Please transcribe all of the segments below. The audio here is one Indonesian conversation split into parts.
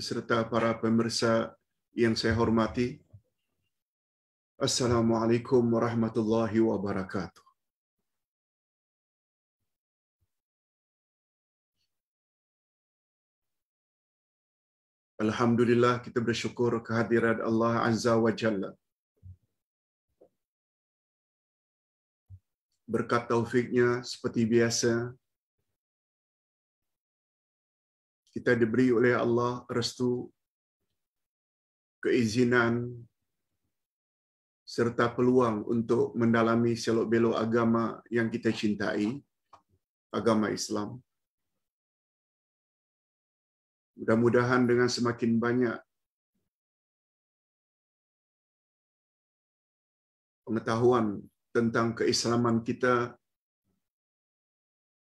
beserta para pemirsa yang saya hormati. Assalamualaikum warahmatullahi wabarakatuh. Alhamdulillah kita bersyukur kehadiran Allah Azza wa Jalla. Berkat taufiknya seperti biasa kita diberi oleh Allah restu keizinan serta peluang untuk mendalami selok belok agama yang kita cintai agama Islam mudah-mudahan dengan semakin banyak pengetahuan tentang keislaman kita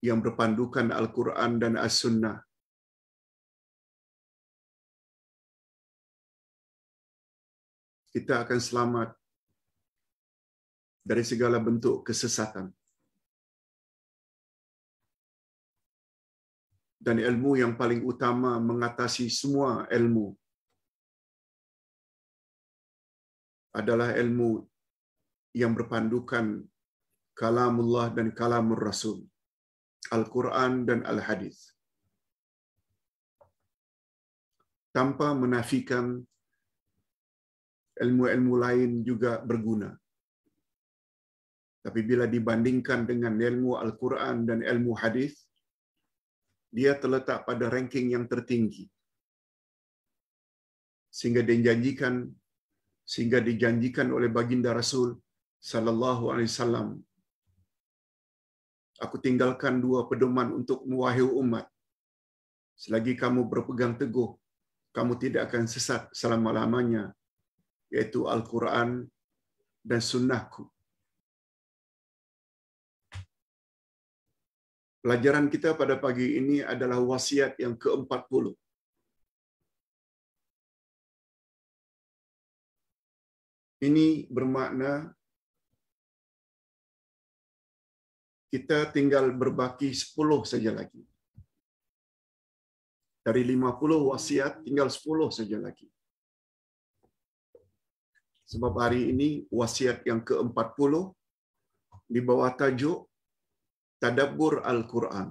yang berpandukan Al-Quran dan As-Sunnah kita akan selamat dari segala bentuk kesesatan. Dan ilmu yang paling utama mengatasi semua ilmu adalah ilmu yang berpandukan kalamullah dan kalamur rasul, Al-Quran dan Al-Hadis. Tanpa menafikan ilmu-ilmu lain juga berguna. Tapi bila dibandingkan dengan ilmu Al-Quran dan ilmu hadis, dia terletak pada ranking yang tertinggi. Sehingga dijanjikan sehingga dijanjikan oleh baginda Rasul sallallahu alaihi wasallam aku tinggalkan dua pedoman untuk mewahi umat selagi kamu berpegang teguh kamu tidak akan sesat selama-lamanya yaitu Al-Quran dan sunnahku. Pelajaran kita pada pagi ini adalah wasiat yang ke-40. Ini bermakna kita tinggal berbaki 10 saja lagi. Dari 50 wasiat tinggal 10 saja lagi. sebab hari ini wasiat yang ke-40 di bawah tajuk tadabbur al-Quran.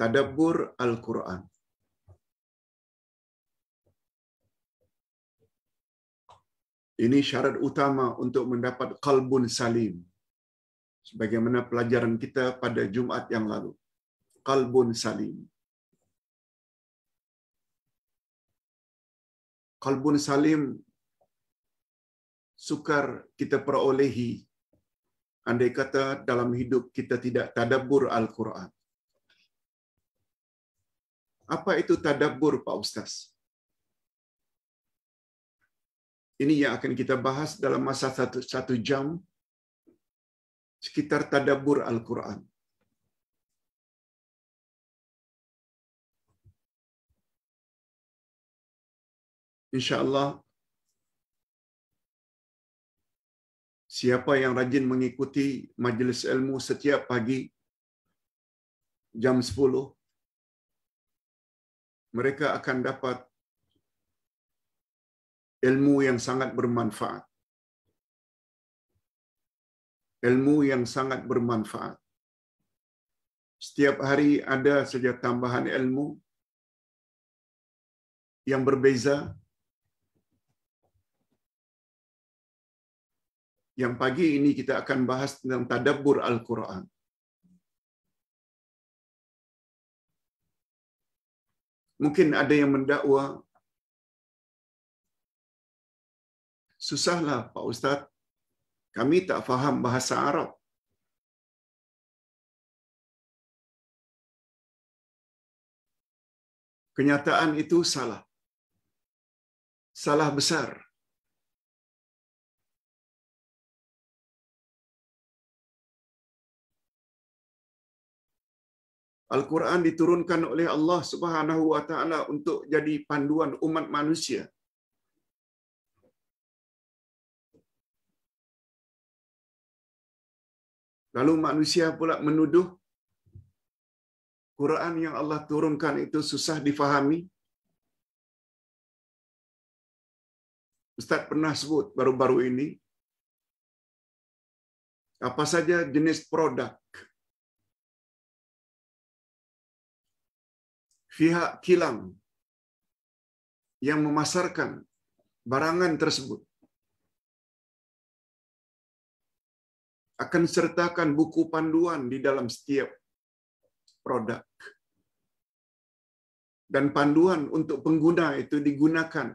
Tadabbur al-Quran. Ini syarat utama untuk mendapat kalbun salim. Sebagaimana pelajaran kita pada Jumat yang lalu. Kalbun salim. kalbun salim sukar kita perolehi andai kata dalam hidup kita tidak tadabbur Al-Quran. Apa itu tadabbur Pak Ustaz? Ini yang akan kita bahas dalam masa satu, satu jam sekitar tadabbur Al-Quran. insyaAllah siapa yang rajin mengikuti majlis ilmu setiap pagi jam 10, mereka akan dapat ilmu yang sangat bermanfaat. Ilmu yang sangat bermanfaat. Setiap hari ada saja tambahan ilmu yang berbeza. yang pagi ini kita akan bahas tentang tadabbur Al-Quran. Mungkin ada yang mendakwa, susahlah Pak Ustaz, kami tak faham bahasa Arab. Kenyataan itu salah. Salah besar. Al-Quran diturunkan oleh Allah Subhanahu wa taala untuk jadi panduan umat manusia. Lalu manusia pula menuduh Quran yang Allah turunkan itu susah difahami. Ustaz pernah sebut baru-baru ini apa saja jenis produk pihak kilang yang memasarkan barangan tersebut akan sertakan buku panduan di dalam setiap produk. Dan panduan untuk pengguna itu digunakan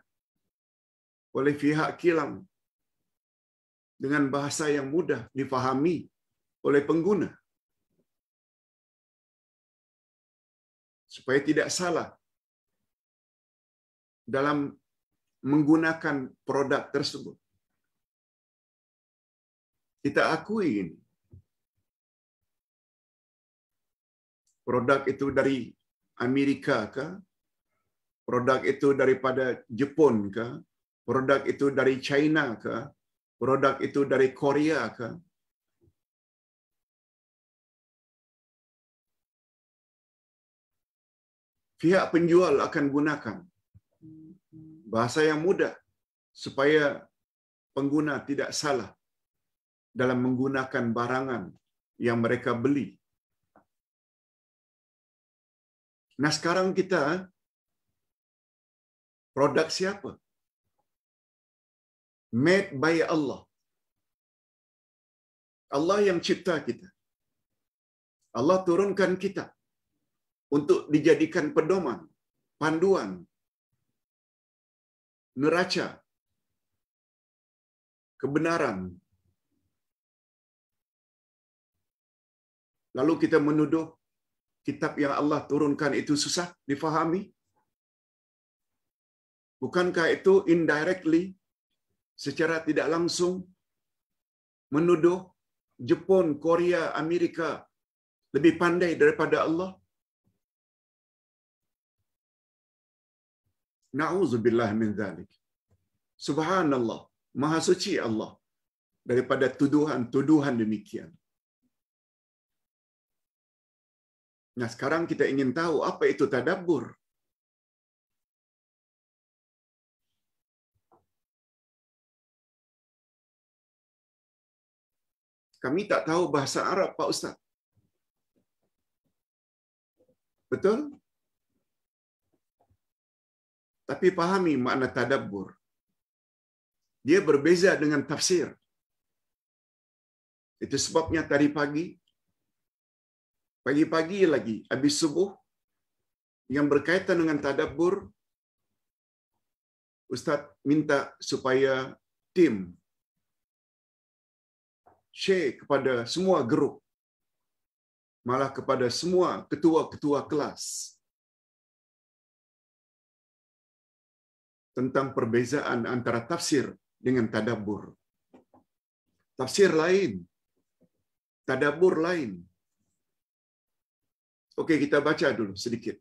oleh pihak kilang dengan bahasa yang mudah difahami oleh pengguna. supaya tidak salah dalam menggunakan produk tersebut. Kita akui ini. Produk itu dari Amerika kah? Produk itu daripada Jepun kah? Produk itu dari China kah? Produk itu dari Korea kah? pihak penjual akan gunakan bahasa yang mudah supaya pengguna tidak salah dalam menggunakan barangan yang mereka beli. Nah sekarang kita produk siapa? Made by Allah. Allah yang cipta kita. Allah turunkan kitab. untuk dijadikan pedoman, panduan, neraca, kebenaran. Lalu kita menuduh kitab yang Allah turunkan itu susah difahami? Bukankah itu indirectly secara tidak langsung menuduh Jepun, Korea, Amerika lebih pandai daripada Allah? Na'udzubillah min Subhanallah, Maha suci Allah daripada tuduhan-tuduhan demikian. Nah, sekarang kita ingin tahu apa itu tadabbur. Kami tak tahu bahasa Arab, Pak Ustaz. Betul? Tapi pahami makna tadabbur. Dia berbeza dengan tafsir. Itu sebabnya tadi pagi, pagi-pagi lagi, habis subuh, yang berkaitan dengan tadabbur, Ustaz minta supaya tim share kepada semua grup, malah kepada semua ketua-ketua kelas. tentang perbezaan antara tafsir dengan tadabur, Tafsir lain, tadabur lain. Oke, kita baca dulu sedikit.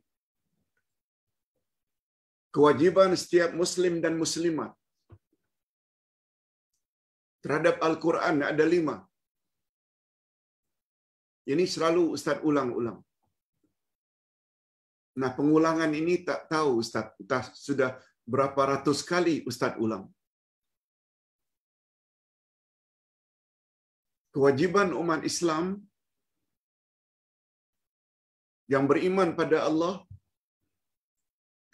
Kewajiban setiap muslim dan muslimat terhadap Al-Quran ada lima. Ini selalu Ustaz ulang-ulang. Nah, pengulangan ini tak tahu Ustaz, sudah berapa ratus kali Ustadz ulang. Kewajiban umat Islam yang beriman pada Allah,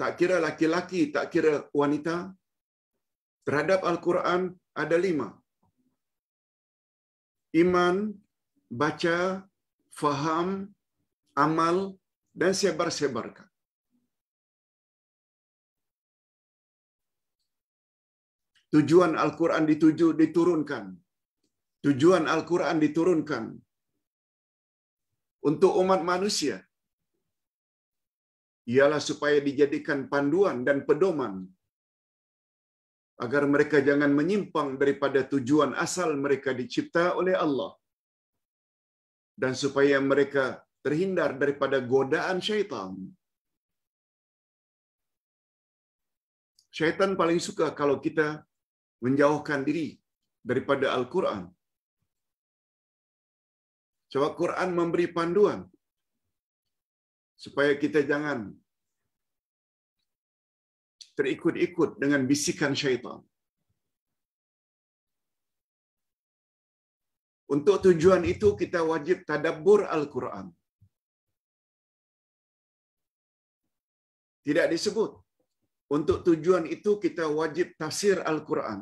tak kira laki-laki, tak kira wanita, terhadap Al-Quran ada lima. Iman, baca, faham, amal, dan sebar-sebarkan. Tujuan Al-Quran dituju, diturunkan. Tujuan Al-Quran diturunkan. Untuk umat manusia. Ialah supaya dijadikan panduan dan pedoman. Agar mereka jangan menyimpang daripada tujuan asal mereka dicipta oleh Allah. Dan supaya mereka terhindar daripada godaan syaitan. Syaitan paling suka kalau kita menjauhkan diri daripada Al-Quran. Sebab Quran memberi panduan supaya kita jangan terikut-ikut dengan bisikan syaitan. Untuk tujuan itu kita wajib tadabbur Al-Quran. Tidak disebut untuk tujuan itu kita wajib tafsir Al-Quran.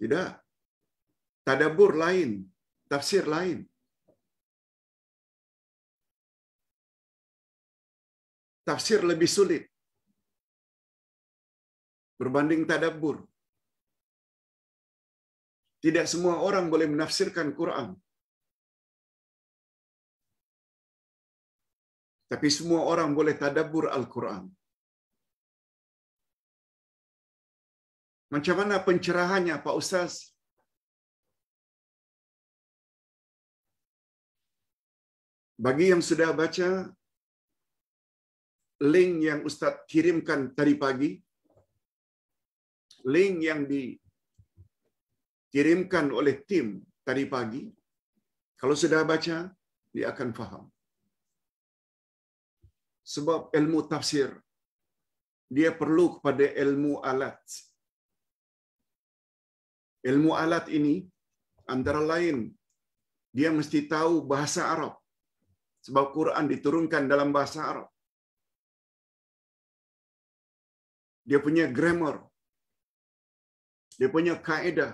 Tidak. Tadabur lain, tafsir lain. Tafsir lebih sulit berbanding tadabur. Tidak semua orang boleh menafsirkan Quran. Tapi semua orang boleh tadabur Al-Quran. Macam mana pencerahannya Pak Ustaz? Bagi yang sudah baca link yang Ustaz kirimkan tadi pagi, link yang dikirimkan oleh tim tadi pagi, kalau sudah baca, dia akan faham. Sebab ilmu tafsir, dia perlu kepada ilmu alat ilmu alat ini antara lain dia mesti tahu bahasa Arab sebab Quran diturunkan dalam bahasa Arab dia punya grammar dia punya kaedah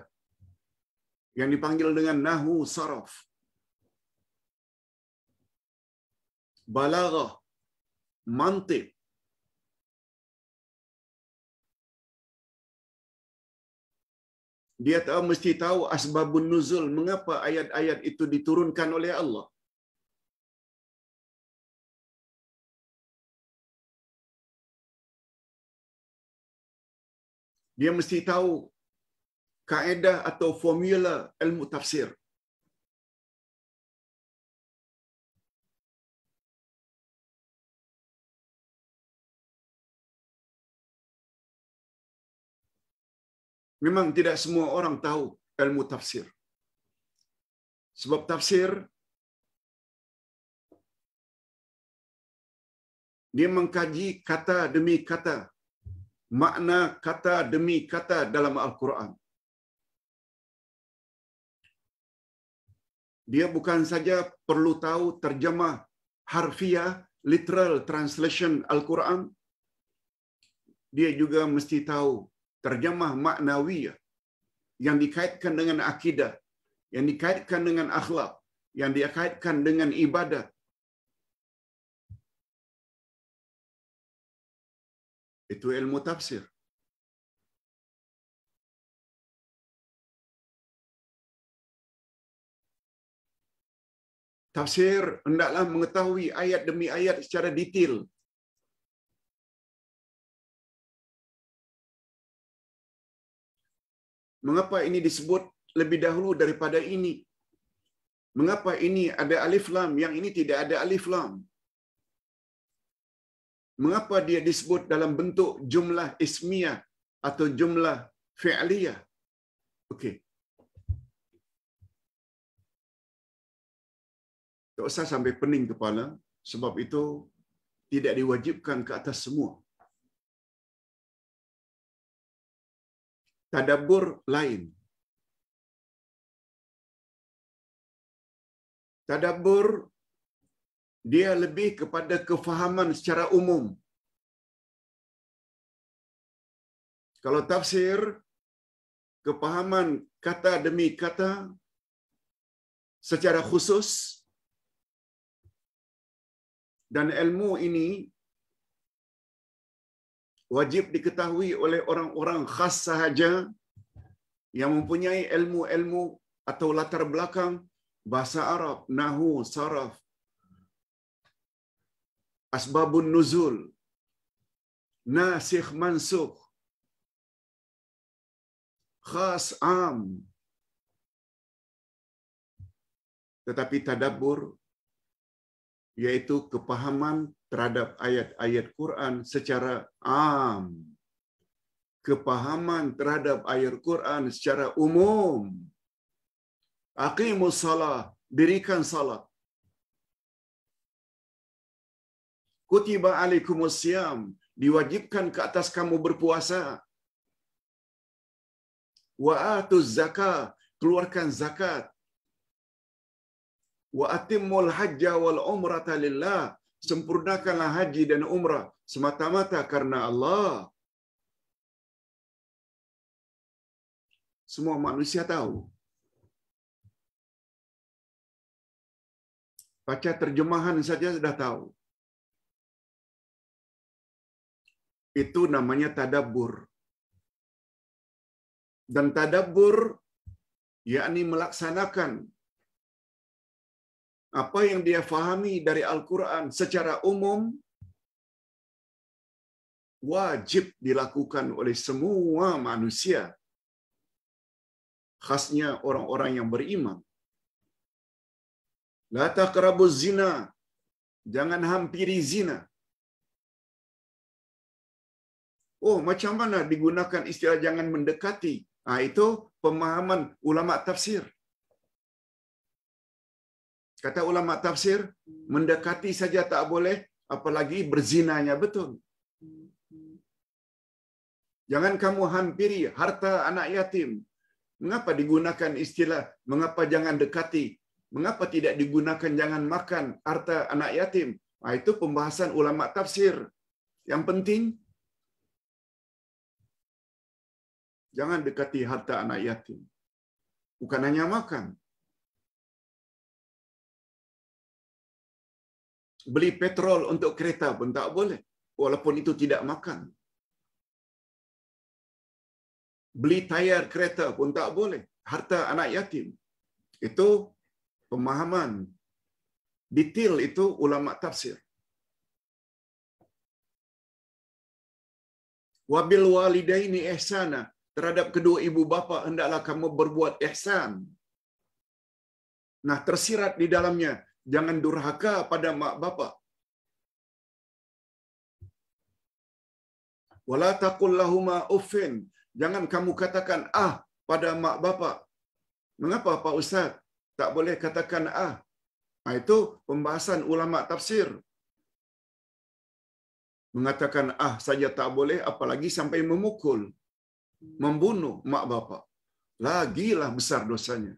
yang dipanggil dengan nahu saraf, balaghah mantik dia tahu mesti tahu asbabun nuzul mengapa ayat-ayat itu diturunkan oleh Allah dia mesti tahu kaedah atau formula ilmu tafsir memang tidak semua orang tahu ilmu tafsir. Sebab tafsir dia mengkaji kata demi kata, makna kata demi kata dalam Al-Quran. Dia bukan saja perlu tahu terjemah harfiah, literal translation Al-Quran, dia juga mesti tahu terjemah maknawiyah yang dikaitkan dengan akidah, yang dikaitkan dengan akhlak, yang dikaitkan dengan ibadah. Itu ilmu tafsir. Tafsir hendaklah mengetahui ayat demi ayat secara detail, mengapa ini disebut lebih dahulu daripada ini? Mengapa ini ada alif lam, yang ini tidak ada alif lam? Mengapa dia disebut dalam bentuk jumlah ismiyah atau jumlah fi'liyah? Okey. Tak usah sampai pening kepala sebab itu tidak diwajibkan ke atas semua. tadabur lain. Tadabur dia lebih kepada kefahaman secara umum. Kalau tafsir, kefahaman kata demi kata secara khusus dan ilmu ini wajib diketahui oleh orang-orang khas sahaja yang mempunyai ilmu-ilmu atau latar belakang bahasa Arab, nahu, saraf, asbabun nuzul, nasikh mansukh, khas am. Tetapi tadabbur yaitu kepahaman terhadap ayat-ayat Quran secara am. Kepahaman terhadap ayat Quran secara umum. Aqimus salah, dirikan salat. Kutiba alaikumus siyam, diwajibkan ke atas kamu berpuasa. Wa'atuz atuz zakat, keluarkan zakat wa atimul hajja wal umrata lillah. Sempurnakanlah haji dan umrah semata-mata karena Allah. Semua manusia tahu. Baca terjemahan saja sudah tahu. Itu namanya tadabur. Dan tadabur yakni melaksanakan apa yang dia fahami dari Al-Quran secara umum wajib dilakukan oleh semua manusia, khasnya orang-orang yang beriman. La taqrabu zina, jangan hampiri zina. Oh, macam mana digunakan istilah jangan mendekati? Nah, itu pemahaman ulama tafsir. Kata ulama tafsir, mendekati saja tak boleh, apalagi berzinanya. Betul. Jangan kamu hampiri harta anak yatim. Mengapa digunakan istilah, mengapa jangan dekati? Mengapa tidak digunakan jangan makan harta anak yatim? Nah, itu pembahasan ulama tafsir. Yang penting, jangan dekati harta anak yatim. Bukan hanya makan, Beli petrol untuk kereta pun tak boleh. Walaupun itu tidak makan. Beli tayar kereta pun tak boleh. Harta anak yatim. Itu pemahaman detail itu ulama tafsir. Wabil walidaini ihsana terhadap kedua ibu bapa hendaklah kamu berbuat ihsan. Nah, tersirat di dalamnya Jangan durhaka pada mak bapa. Wala taqul lahuma uffin. Jangan kamu katakan ah pada mak bapa. Mengapa Pak Ustaz? Tak boleh katakan ah. Nah, itu pembahasan ulama tafsir. Mengatakan ah saja tak boleh apalagi sampai memukul, membunuh mak bapa. Lagilah besar dosanya.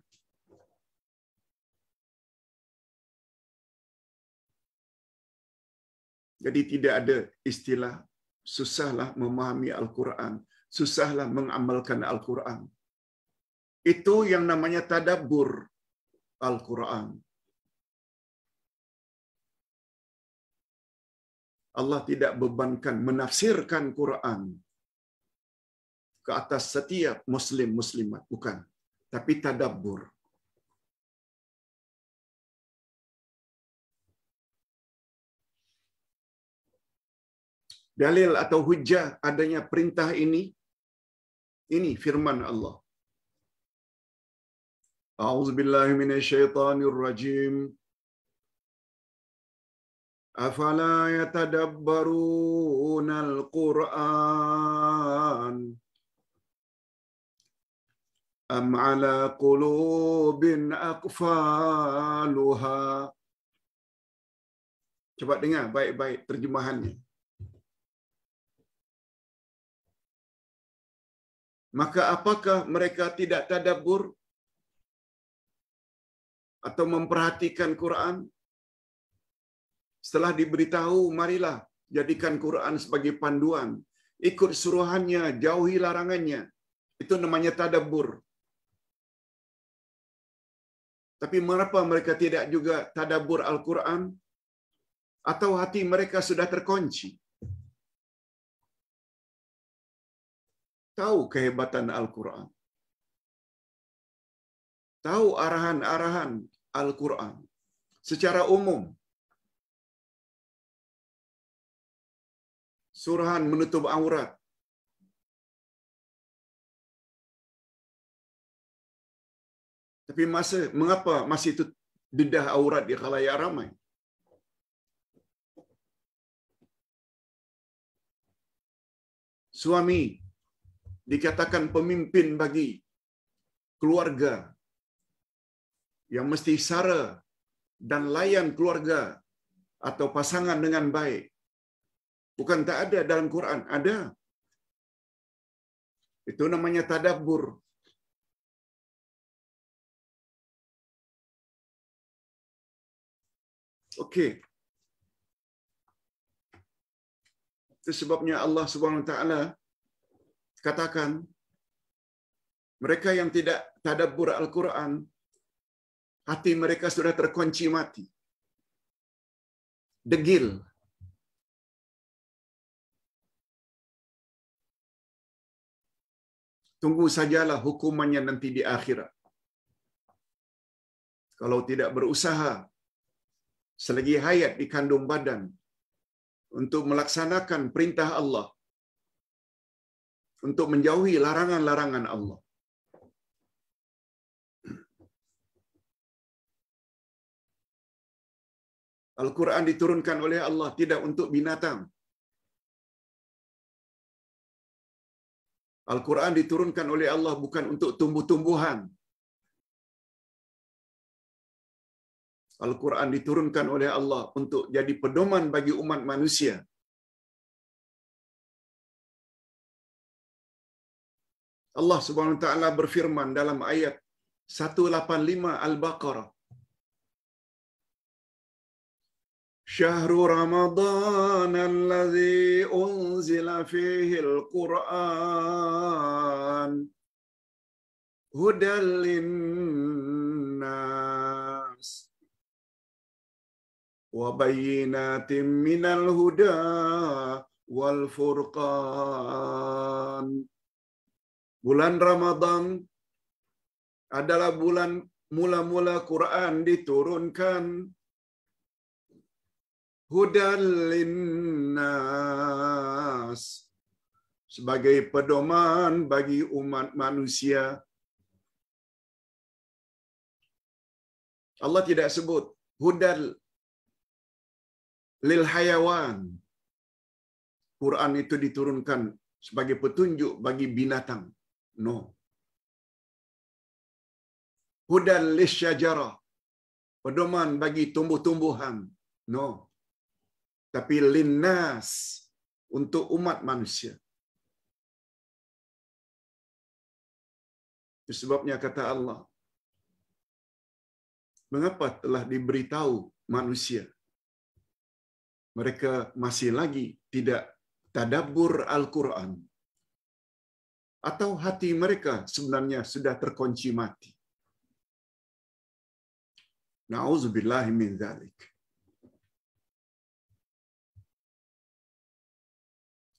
Jadi tidak ada istilah susahlah memahami Al-Quran, susahlah mengamalkan Al-Quran. Itu yang namanya tadabbur Al-Quran. Allah tidak bebankan menafsirkan Quran ke atas setiap muslim muslimat bukan tapi tadabbur dalil atau hujah adanya perintah ini? Ini firman Allah. A'udzubillahi minasyaitonirrajim. Afala yatadabbaruna al-Qur'an am ala qulubin akfaluha. Coba dengar baik-baik terjemahannya. maka apakah mereka tidak tadabur atau memperhatikan Quran? Setelah diberitahu, marilah jadikan Quran sebagai panduan. Ikut suruhannya, jauhi larangannya. Itu namanya tadabur. Tapi mengapa mereka tidak juga tadabur Al-Quran? Atau hati mereka sudah terkunci? tahu kehebatan Al-Quran. Tahu arahan-arahan Al-Quran secara umum. Surahan menutup aurat. Tapi masa mengapa masih itu dedah aurat di khalayak ramai? Suami dikatakan pemimpin bagi keluarga yang mesti sara dan layan keluarga atau pasangan dengan baik. Bukan tak ada dalam Quran, ada. Itu namanya tadabbur. Okey. Itu sebabnya Allah Subhanahu Wa Taala katakan mereka yang tidak tadabbur Al-Quran, hati mereka sudah terkunci mati. Degil. Tunggu sajalah hukumannya nanti di akhirat. Kalau tidak berusaha selagi hayat di kandung badan untuk melaksanakan perintah Allah, untuk menjauhi larangan-larangan Allah. Al-Quran diturunkan oleh Allah tidak untuk binatang. Al-Quran diturunkan oleh Allah bukan untuk tumbuh-tumbuhan. Al-Quran diturunkan oleh Allah untuk jadi pedoman bagi umat manusia. Allah Subhanahu wa taala berfirman dalam ayat 185 Al-Baqarah. Syahru Ramadan alladhi unzila fihi al-Qur'an hudan nas wa bayyinatin minal huda wal furqan bulan Ramadan adalah bulan mula-mula Quran diturunkan Hudalinas linnas sebagai pedoman bagi umat manusia. Allah tidak sebut hudal lil hayawan. Quran itu diturunkan sebagai petunjuk bagi binatang. No. Hudan lisyajara. Pedoman bagi tumbuh-tumbuhan. No. Tapi linnas untuk umat manusia. Sebabnya kata Allah, mengapa telah diberitahu manusia? Mereka masih lagi tidak tadabur Al-Quran. atau hati mereka sebenarnya sudah terkunci mati. min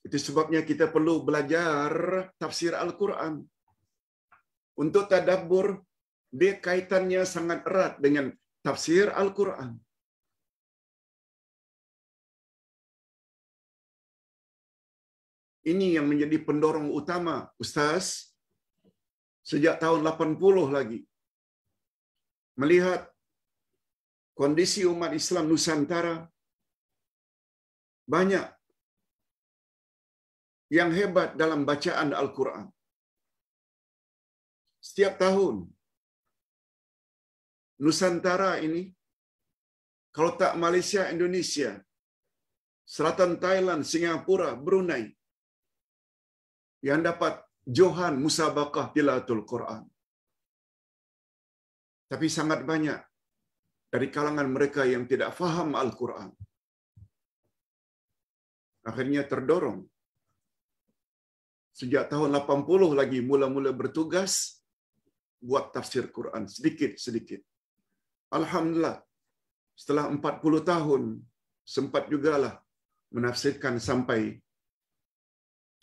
Itu sebabnya kita perlu belajar tafsir Al-Quran. Untuk tadabbur, dia kaitannya sangat erat dengan tafsir Al-Quran. Ini yang menjadi pendorong utama, Ustaz. Sejak tahun 80 lagi. Melihat kondisi umat Islam Nusantara banyak yang hebat dalam bacaan Al-Quran. Setiap tahun Nusantara ini kalau tak Malaysia, Indonesia, Selatan Thailand, Singapura, Brunei yang dapat Johan Musabakah Tilatul Quran. Tapi sangat banyak dari kalangan mereka yang tidak faham Al-Quran. Akhirnya terdorong. Sejak tahun 80 lagi mula-mula bertugas, buat tafsir Quran sedikit-sedikit. Alhamdulillah, setelah 40 tahun, sempat jugalah menafsirkan sampai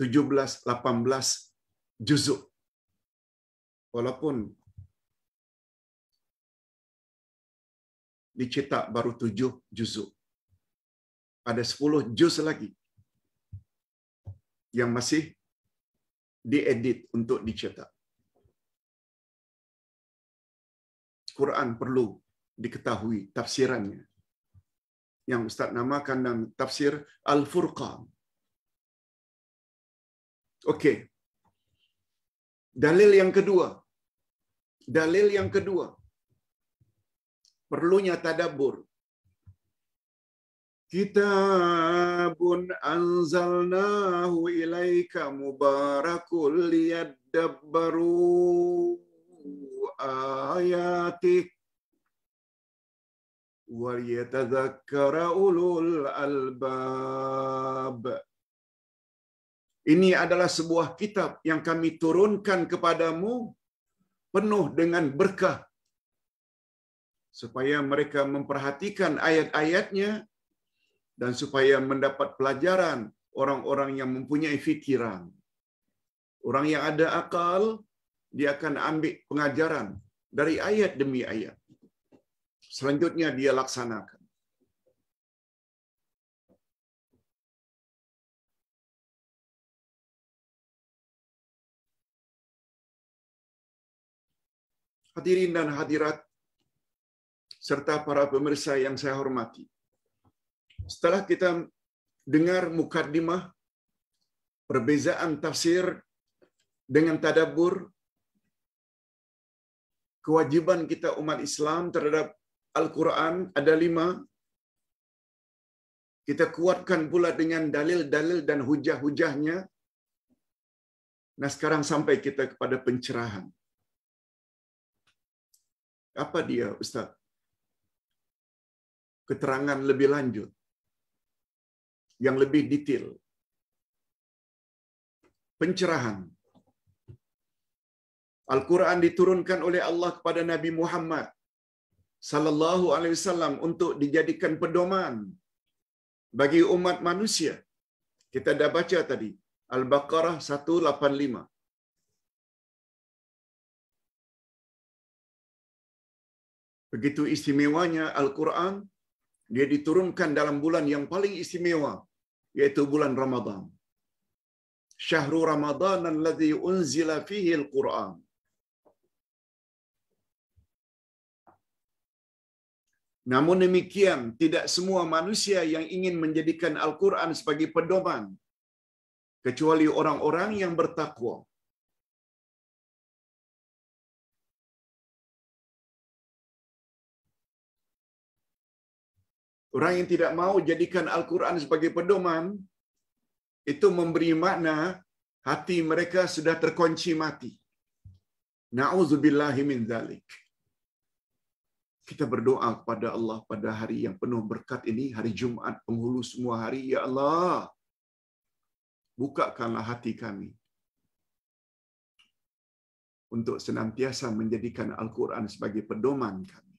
17, 18 juzuk. Walaupun dicetak baru tujuh juzuk. Ada sepuluh juz lagi yang masih diedit untuk dicetak. Quran perlu diketahui tafsirannya. Yang Ustaz namakan dalam tafsir Al-Furqan. Okey. Dalil yang kedua. Dalil yang kedua. Perlunya tadabbur. Kitabun anzalnahu ilaika mubarakul liyadabbaru ayatih waliyatadhakkara ulul albab. Ini adalah sebuah kitab yang kami turunkan kepadamu penuh dengan berkah supaya mereka memperhatikan ayat-ayatnya dan supaya mendapat pelajaran orang-orang yang mempunyai fikiran. Orang yang ada akal, dia akan ambil pengajaran dari ayat demi ayat. Selanjutnya dia laksanakan. Hadirin dan hadirat, serta para pemirsa yang saya hormati. Setelah kita dengar mukaddimah, perbezaan tafsir dengan tadabur, kewajiban kita umat Islam terhadap Al-Quran ada lima. Kita kuatkan pula dengan dalil-dalil dan hujah-hujahnya. Nah sekarang sampai kita kepada pencerahan. Apa dia, Ustaz? Keterangan lebih lanjut. Yang lebih detail. Pencerahan. Al-Quran diturunkan oleh Allah kepada Nabi Muhammad sallallahu alaihi wasallam untuk dijadikan pedoman bagi umat manusia. Kita dah baca tadi Al-Baqarah 185. Begitu istimewanya Al-Quran, dia diturunkan dalam bulan yang paling istimewa, yaitu bulan Ramadan. Syahrul Ramadan alladhi unzila fihi Al-Quran. Namun demikian, tidak semua manusia yang ingin menjadikan Al-Quran sebagai pedoman, kecuali orang-orang yang bertakwa. orang yang tidak mau jadikan Al-Quran sebagai pedoman, itu memberi makna hati mereka sudah terkunci mati. Na'udzubillahi min zalik. Kita berdoa kepada Allah pada hari yang penuh berkat ini, hari Jumat, penghulu semua hari. Ya Allah, bukakanlah hati kami untuk senantiasa menjadikan Al-Quran sebagai pedoman kami.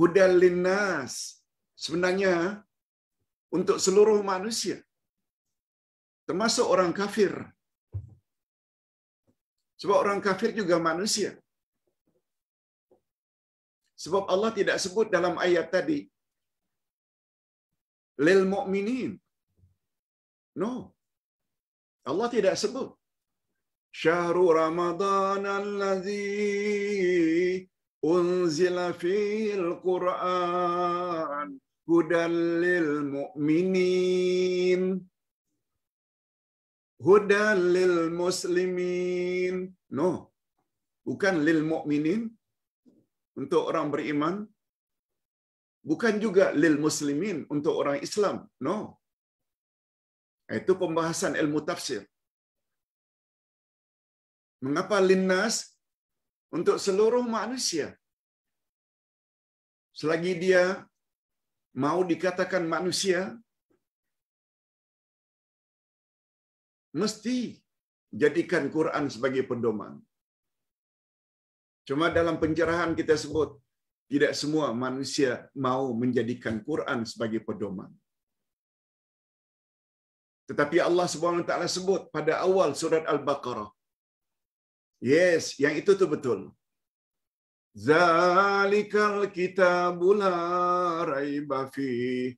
Hudal linnas. Sebenarnya untuk seluruh manusia. Termasuk orang kafir. Sebab orang kafir juga manusia. Sebab Allah tidak sebut dalam ayat tadi lil mu'minin. No. Allah tidak sebut. Ramadhan al alladhi unzila Quran hudalil mu'minin hudalil muslimin no bukan lil mu'minin untuk orang beriman bukan juga lil muslimin untuk orang Islam no itu pembahasan ilmu tafsir mengapa linnas untuk seluruh manusia. Selagi dia mau dikatakan manusia, mesti jadikan Quran sebagai pedoman. Cuma dalam pencerahan kita sebut, tidak semua manusia mau menjadikan Quran sebagai pedoman. Tetapi Allah Swt sebut pada awal surat Al-Baqarah Yes, yang itu tuh betul. Zalikal kitabula raiba fi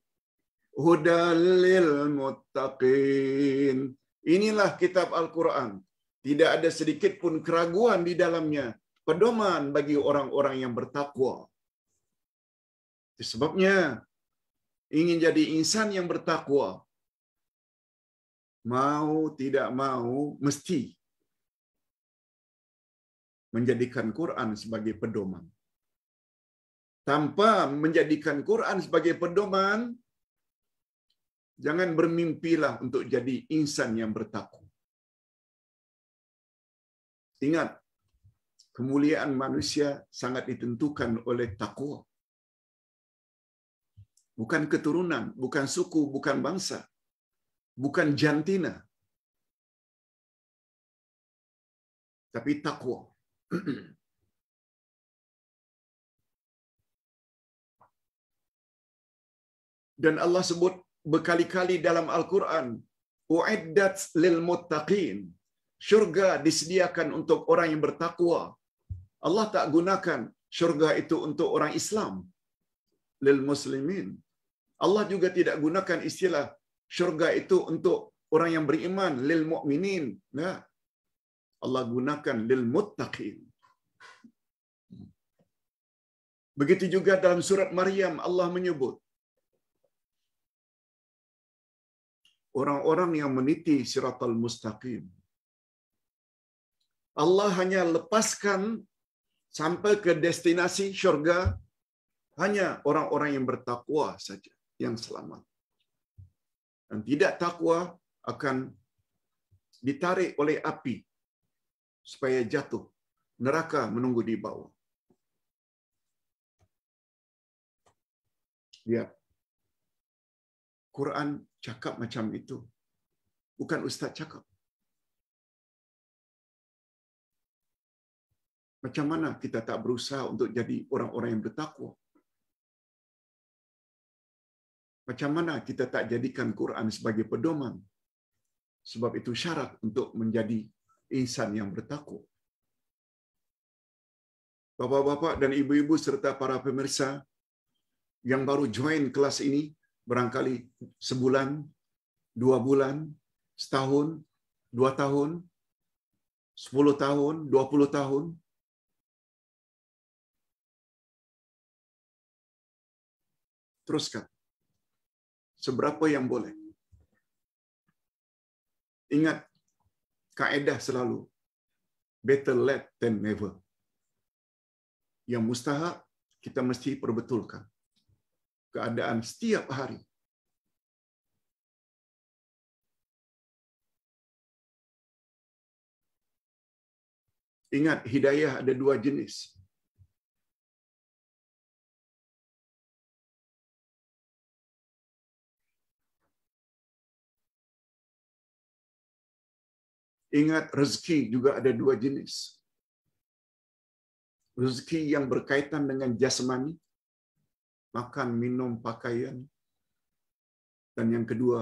hudalil muttaqin. Inilah kitab Al-Quran. Tidak ada sedikit pun keraguan di dalamnya. Pedoman bagi orang-orang yang bertakwa. sebabnya ingin jadi insan yang bertakwa, mau tidak mau mesti menjadikan Quran sebagai pedoman. Tanpa menjadikan Quran sebagai pedoman, jangan bermimpilah untuk jadi insan yang bertakwa. Ingat, kemuliaan manusia sangat ditentukan oleh takwa. Bukan keturunan, bukan suku, bukan bangsa, bukan jantina. Tapi takwa. Dan Allah sebut berkali-kali dalam Al-Quran, Uiddat lil muttaqin. Syurga disediakan untuk orang yang bertakwa. Allah tak gunakan syurga itu untuk orang Islam. Lil muslimin. Allah juga tidak gunakan istilah syurga itu untuk orang yang beriman. Lil mu'minin. Nah. Allah gunakan lil muttaqin. Begitu juga dalam surat Maryam Allah menyebut orang-orang yang meniti siratal mustaqim. Allah hanya lepaskan sampai ke destinasi syurga hanya orang-orang yang bertakwa saja yang selamat. Dan tidak takwa akan ditarik oleh api supaya jatuh. Neraka menunggu di bawah. Ya, Quran cakap macam itu. Bukan ustaz cakap. Macam mana kita tak berusaha untuk jadi orang-orang yang bertakwa? Macam mana kita tak jadikan Quran sebagai pedoman? Sebab itu syarat untuk menjadi Insan yang bertakwa. Bapak-bapak dan ibu-ibu serta para pemirsa yang baru join kelas ini, barangkali sebulan, dua bulan, setahun, dua tahun, sepuluh tahun, dua puluh tahun, teruskan. Seberapa yang boleh. Ingat, kaedah selalu better late than never yang mustahak kita mesti perbetulkan keadaan setiap hari ingat hidayah ada dua jenis Ingat rezeki juga ada dua jenis. Rezeki yang berkaitan dengan jasmani, makan, minum, pakaian. Dan yang kedua,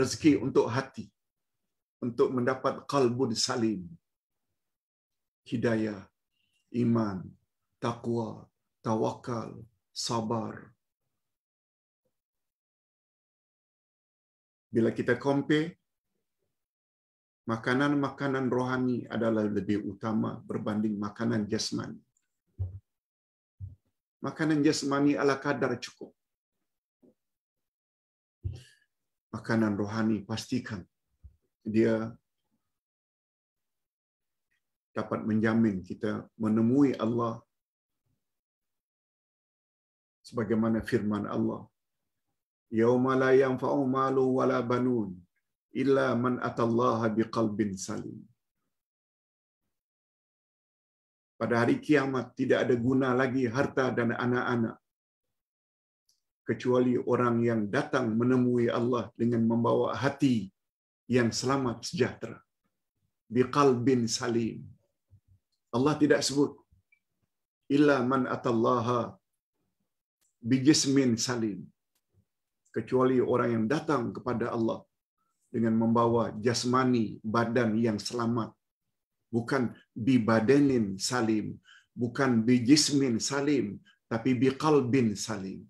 rezeki untuk hati, untuk mendapat kalbun salim, hidayah, iman, takwa, tawakal, sabar. Bila kita compare makanan-makanan rohani adalah lebih utama berbanding makanan jasmani. Makanan jasmani ala kadar cukup. Makanan rohani pastikan dia dapat menjamin kita menemui Allah sebagaimana firman Allah. Yauma la yanfa'u wala banun illa man atallaha biqalbin salim. Pada hari kiamat tidak ada guna lagi harta dan anak-anak kecuali orang yang datang menemui Allah dengan membawa hati yang selamat sejahtera. Biqalbin salim. Allah tidak sebut illa man atallaha bijismin salim kecuali orang yang datang kepada Allah dengan membawa jasmani badan yang selamat. Bukan badanin salim, bukan bijismin salim, tapi biqalbin salim.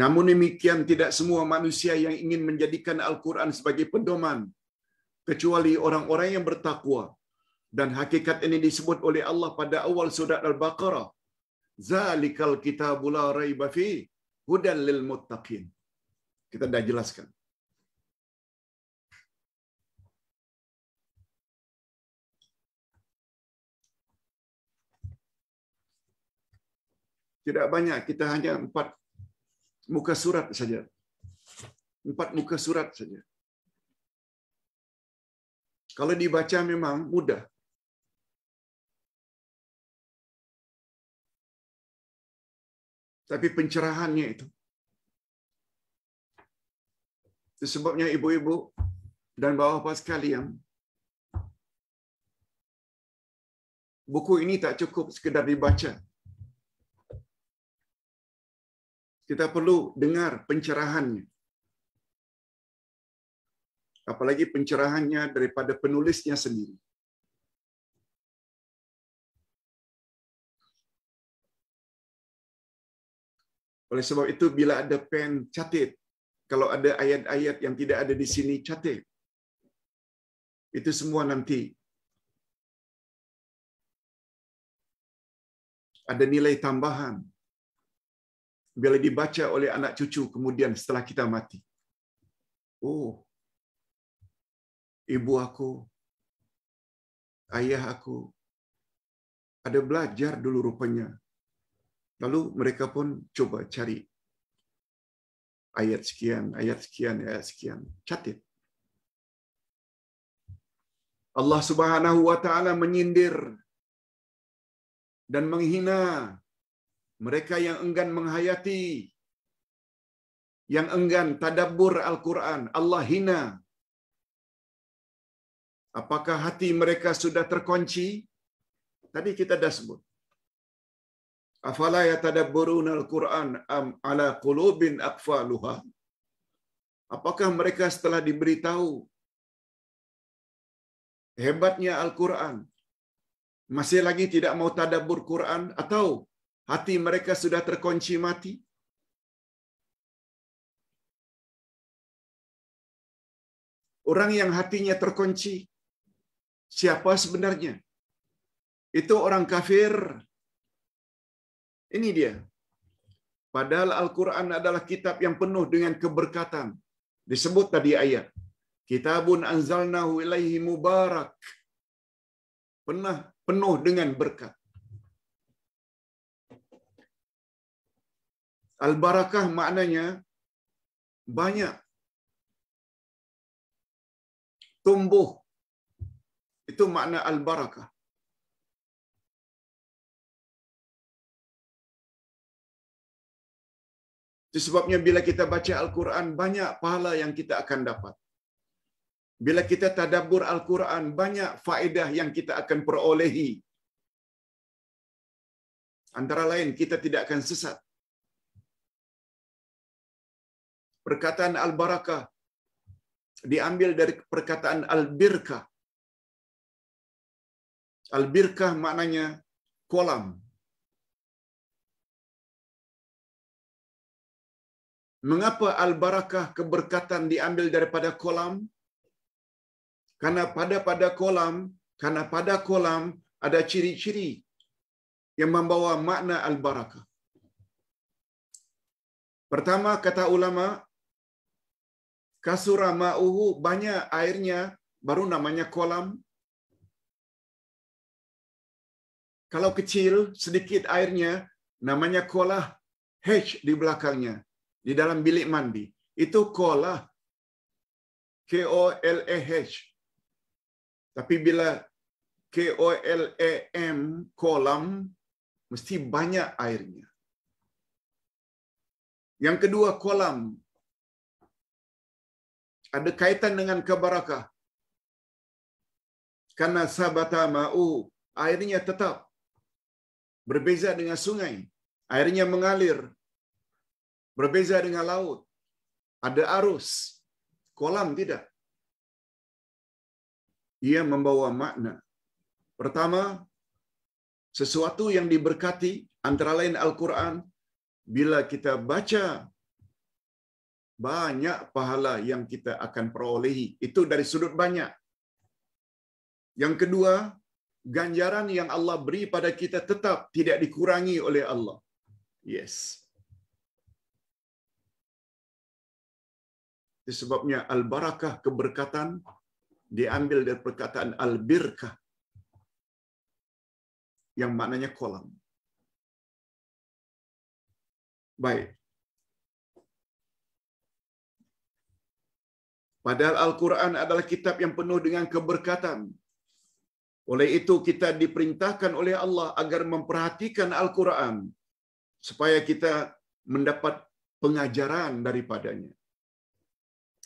Namun demikian tidak semua manusia yang ingin menjadikan Al-Quran sebagai pedoman. Kecuali orang-orang yang bertakwa. Dan hakikat ini disebut oleh Allah pada awal surat Al-Baqarah. Zalikal la raiba fi hudan lil muttaqin. Kita sudah jelaskan. Tidak banyak, kita hanya empat muka surat saja. Empat muka surat saja. Kalau dibaca memang mudah, Tapi pencerahannya itu. Itu sebabnya ibu-ibu dan bapak-bapak sekalian, buku ini tak cukup sekedar dibaca. Kita perlu dengar pencerahannya. Apalagi pencerahannya daripada penulisnya sendiri. Oleh sebab itu bila ada pen catit. Kalau ada ayat-ayat yang tidak ada di sini catit. Itu semua nanti ada nilai tambahan bila dibaca oleh anak cucu kemudian setelah kita mati. Oh, ibu aku, ayah aku, ada belajar dulu rupanya Lalu mereka pun coba cari ayat sekian, ayat sekian, ayat sekian. Catit. Allah Subhanahu wa taala menyindir dan menghina mereka yang enggan menghayati yang enggan tadabur Al-Quran, Allah hina. Apakah hati mereka sudah terkunci? Tadi kita dah sebut. Afala yatadabburuna al-Quran am ala qulubin aqfaluha? Apakah mereka setelah diberitahu hebatnya Al-Quran masih lagi tidak mau tadabur Quran atau hati mereka sudah terkunci mati? Orang yang hatinya terkunci siapa sebenarnya? Itu orang kafir ini dia. Padahal Al-Quran adalah kitab yang penuh dengan keberkatan. Disebut tadi ayat. Kitabun anzalnahu ilaihi mubarak. Pernah penuh dengan berkat. Al-barakah maknanya banyak. Tumbuh. Itu makna al-barakah. sebabnya bila kita baca Al-Quran, banyak pahala yang kita akan dapat. Bila kita tadabur Al-Quran, banyak faedah yang kita akan perolehi. Antara lain, kita tidak akan sesat. Perkataan Al-Barakah diambil dari perkataan Al-Birkah. Al-Birkah maknanya kolam, Mengapa al-barakah keberkatan diambil daripada kolam? Karena pada pada kolam, karena pada kolam ada ciri-ciri yang membawa makna al-barakah. Pertama kata ulama, kasura ma'uhu banyak airnya baru namanya kolam. Kalau kecil sedikit airnya namanya kolah H di belakangnya di dalam bilik mandi. Itu kolah. E K-O-L-E-H. Tapi bila K-O-L-E-M, kolam, mesti banyak airnya. Yang kedua, kolam. Ada kaitan dengan kebarakah. Karena sabata ma'u, airnya tetap. Berbeza dengan sungai. Airnya mengalir, Berbeza dengan laut. Ada arus. Kolam tidak. Ia membawa makna. Pertama, sesuatu yang diberkati antara lain Al-Quran bila kita baca banyak pahala yang kita akan perolehi itu dari sudut banyak yang kedua ganjaran yang Allah beri pada kita tetap tidak dikurangi oleh Allah yes Disebabnya al-barakah keberkatan diambil dari perkataan al-birkah yang maknanya kolam. Baik. Padahal Al-Quran adalah kitab yang penuh dengan keberkatan. Oleh itu kita diperintahkan oleh Allah agar memperhatikan Al-Quran supaya kita mendapat pengajaran daripadanya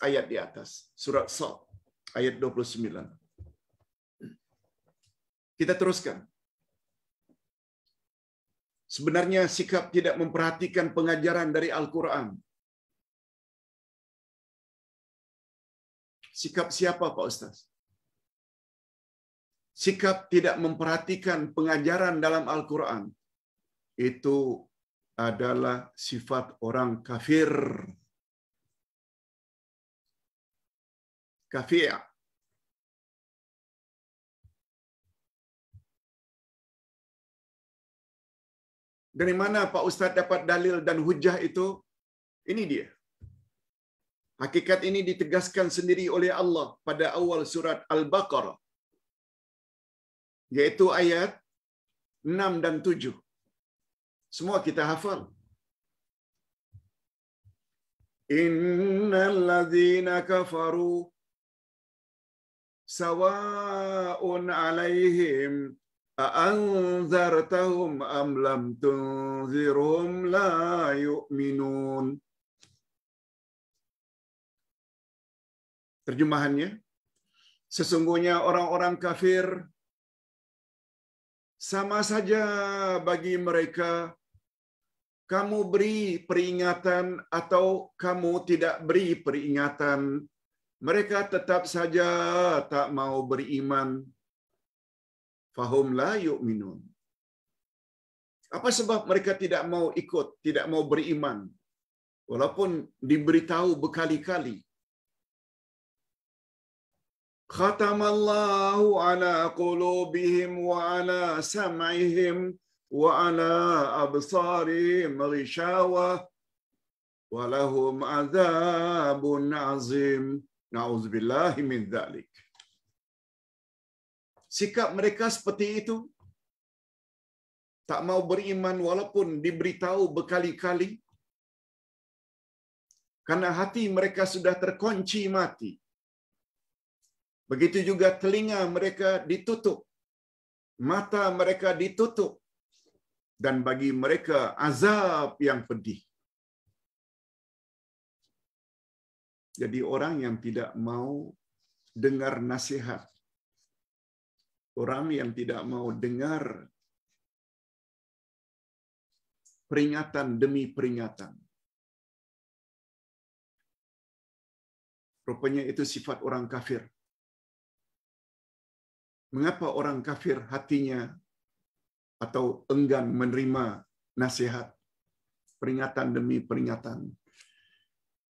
ayat di atas, surat Sot, ayat 29. Kita teruskan. Sebenarnya sikap tidak memperhatikan pengajaran dari Al-Quran. Sikap siapa Pak Ustaz? Sikap tidak memperhatikan pengajaran dalam Al-Quran. Itu adalah sifat orang kafir. كفيع Dari mana Pak Ustadz dapat dalil dan hujah itu? Ini dia. Hakikat ini ditegaskan sendiri oleh Allah pada awal surat Al-Baqarah. Yaitu ayat 6 dan 7. Semua kita hafal. Innal ladzina kafaru sawa'un 'alaihim أأنذرتهم أم لم تنذرهم لا يؤمنون Terjemahannya, sesungguhnya orang-orang kafir sama saja bagi mereka kamu beri peringatan atau kamu tidak beri peringatan mereka tetap saja tak mau beriman. Fahum la yu'minun. Apa sebab mereka tidak mau ikut, tidak mau beriman? Walaupun diberitahu berkali-kali. Khatamallahu ala qulubihim wa ala sam'ihim wa ala absarihim ghishawah wa lahum azabun azim. Nauzubillahi min dalik. Sikap mereka seperti itu tak mau beriman walaupun diberitahu berkali-kali Karena hati mereka sudah terkunci mati. Begitu juga telinga mereka ditutup. Mata mereka ditutup. Dan bagi mereka azab yang pedih. Jadi orang yang tidak mau dengar nasihat, orang yang tidak mau dengar peringatan demi peringatan. Rupanya itu sifat orang kafir. Mengapa orang kafir hatinya atau enggan menerima nasihat, peringatan demi peringatan?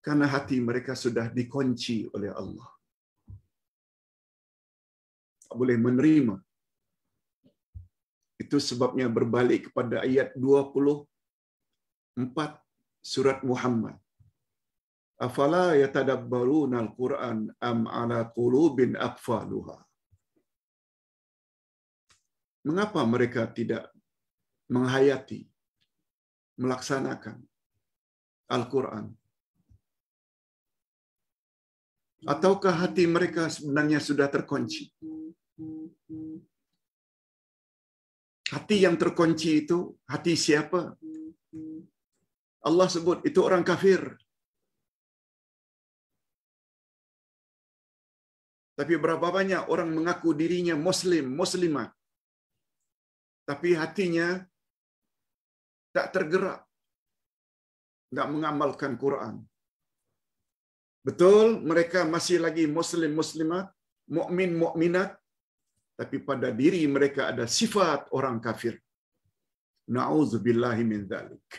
Karena hati mereka sudah dikunci oleh Allah. Tak boleh menerima. Itu sebabnya berbalik kepada ayat 24 surat Muhammad. Afala yatadabbaruna al-Quran am ala qulubin aqfaluha. Mengapa mereka tidak menghayati, melaksanakan Al-Quran Ataukah hati mereka sebenarnya sudah terkunci? Hati yang terkunci itu hati siapa? Allah sebut itu orang kafir. Tapi berapa banyak orang mengaku dirinya muslim, muslimah. Tapi hatinya tak tergerak. Tak mengamalkan Quran. Betul, mereka masih lagi muslim-muslimat, mukmin-mukminat, tapi pada diri mereka ada sifat orang kafir. Nauzubillahi min dzalik.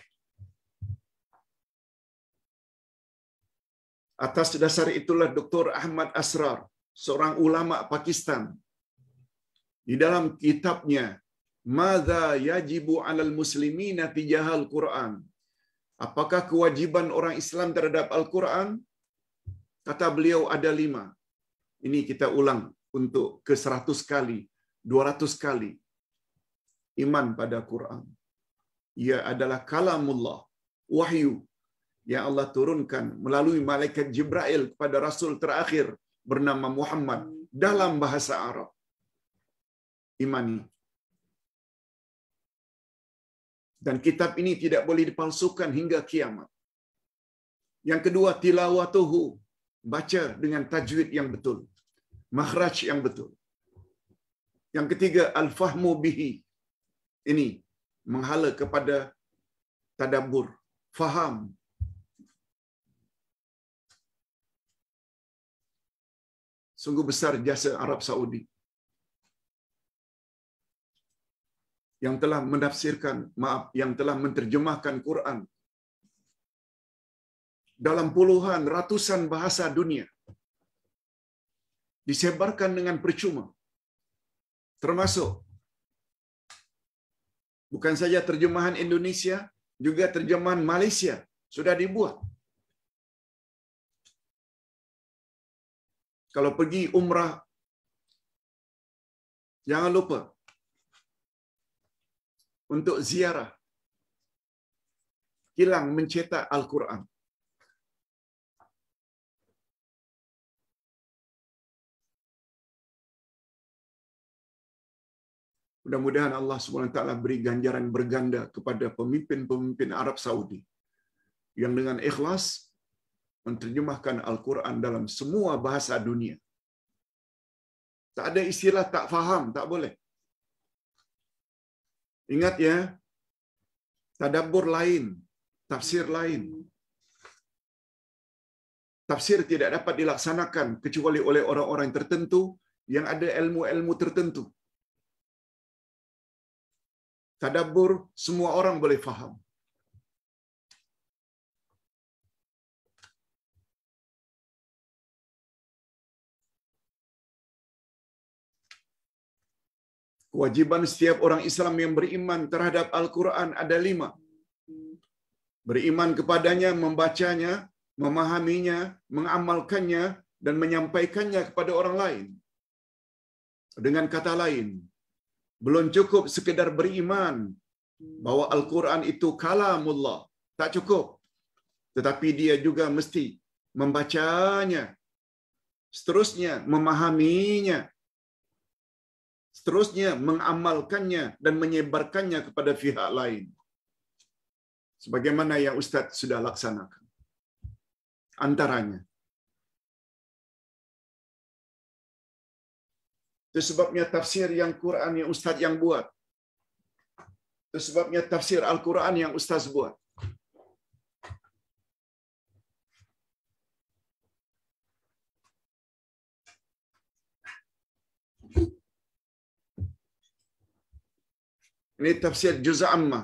Atas dasar itulah Dr. Ahmad Asrar, seorang ulama Pakistan, di dalam kitabnya Madza yajibu alal muslimina tijahal Quran. Apakah kewajiban orang Islam terhadap Al-Quran? Kata beliau ada lima. Ini kita ulang untuk ke seratus kali, dua ratus kali. Iman pada Quran. Ia adalah kalamullah, wahyu yang Allah turunkan melalui malaikat Jibril kepada Rasul terakhir bernama Muhammad dalam bahasa Arab. Imani. Dan kitab ini tidak boleh dipalsukan hingga kiamat. Yang kedua, tilawatuhu. baca dengan tajwid yang betul makhraj yang betul yang ketiga al fahmu bihi ini menghala kepada tadabbur faham sungguh besar jasa Arab Saudi yang telah menafsirkan maaf yang telah menterjemahkan Quran dalam puluhan, ratusan bahasa dunia. Disebarkan dengan percuma. Termasuk bukan saja terjemahan Indonesia, juga terjemahan Malaysia sudah dibuat. Kalau pergi umrah jangan lupa untuk ziarah hilang mencetak Al-Quran. Mudah-mudahan Allah SWT beri ganjaran berganda kepada pemimpin-pemimpin Arab Saudi yang dengan ikhlas menerjemahkan Al-Quran dalam semua bahasa dunia. Tak ada istilah tak faham, tak boleh. Ingat ya, tadabur lain, tafsir lain. Tafsir tidak dapat dilaksanakan kecuali oleh orang-orang tertentu yang ada ilmu-ilmu tertentu tadabbur, semua orang boleh faham. Kewajiban setiap orang Islam yang beriman terhadap Al-Quran ada lima. Beriman kepadanya, membacanya, memahaminya, mengamalkannya, dan menyampaikannya kepada orang lain. Dengan kata lain, belum cukup sekedar beriman bahwa Al-Quran itu kalamullah. Tak cukup. Tetapi dia juga mesti membacanya. Seterusnya memahaminya. Seterusnya mengamalkannya dan menyebarkannya kepada pihak lain. Sebagaimana yang Ustaz sudah laksanakan. Antaranya, Itu sebabnya tafsir yang Quran yang Ustaz yang buat. Itu sebabnya tafsir Al-Quran yang Ustaz buat. Ini tafsir juz amma.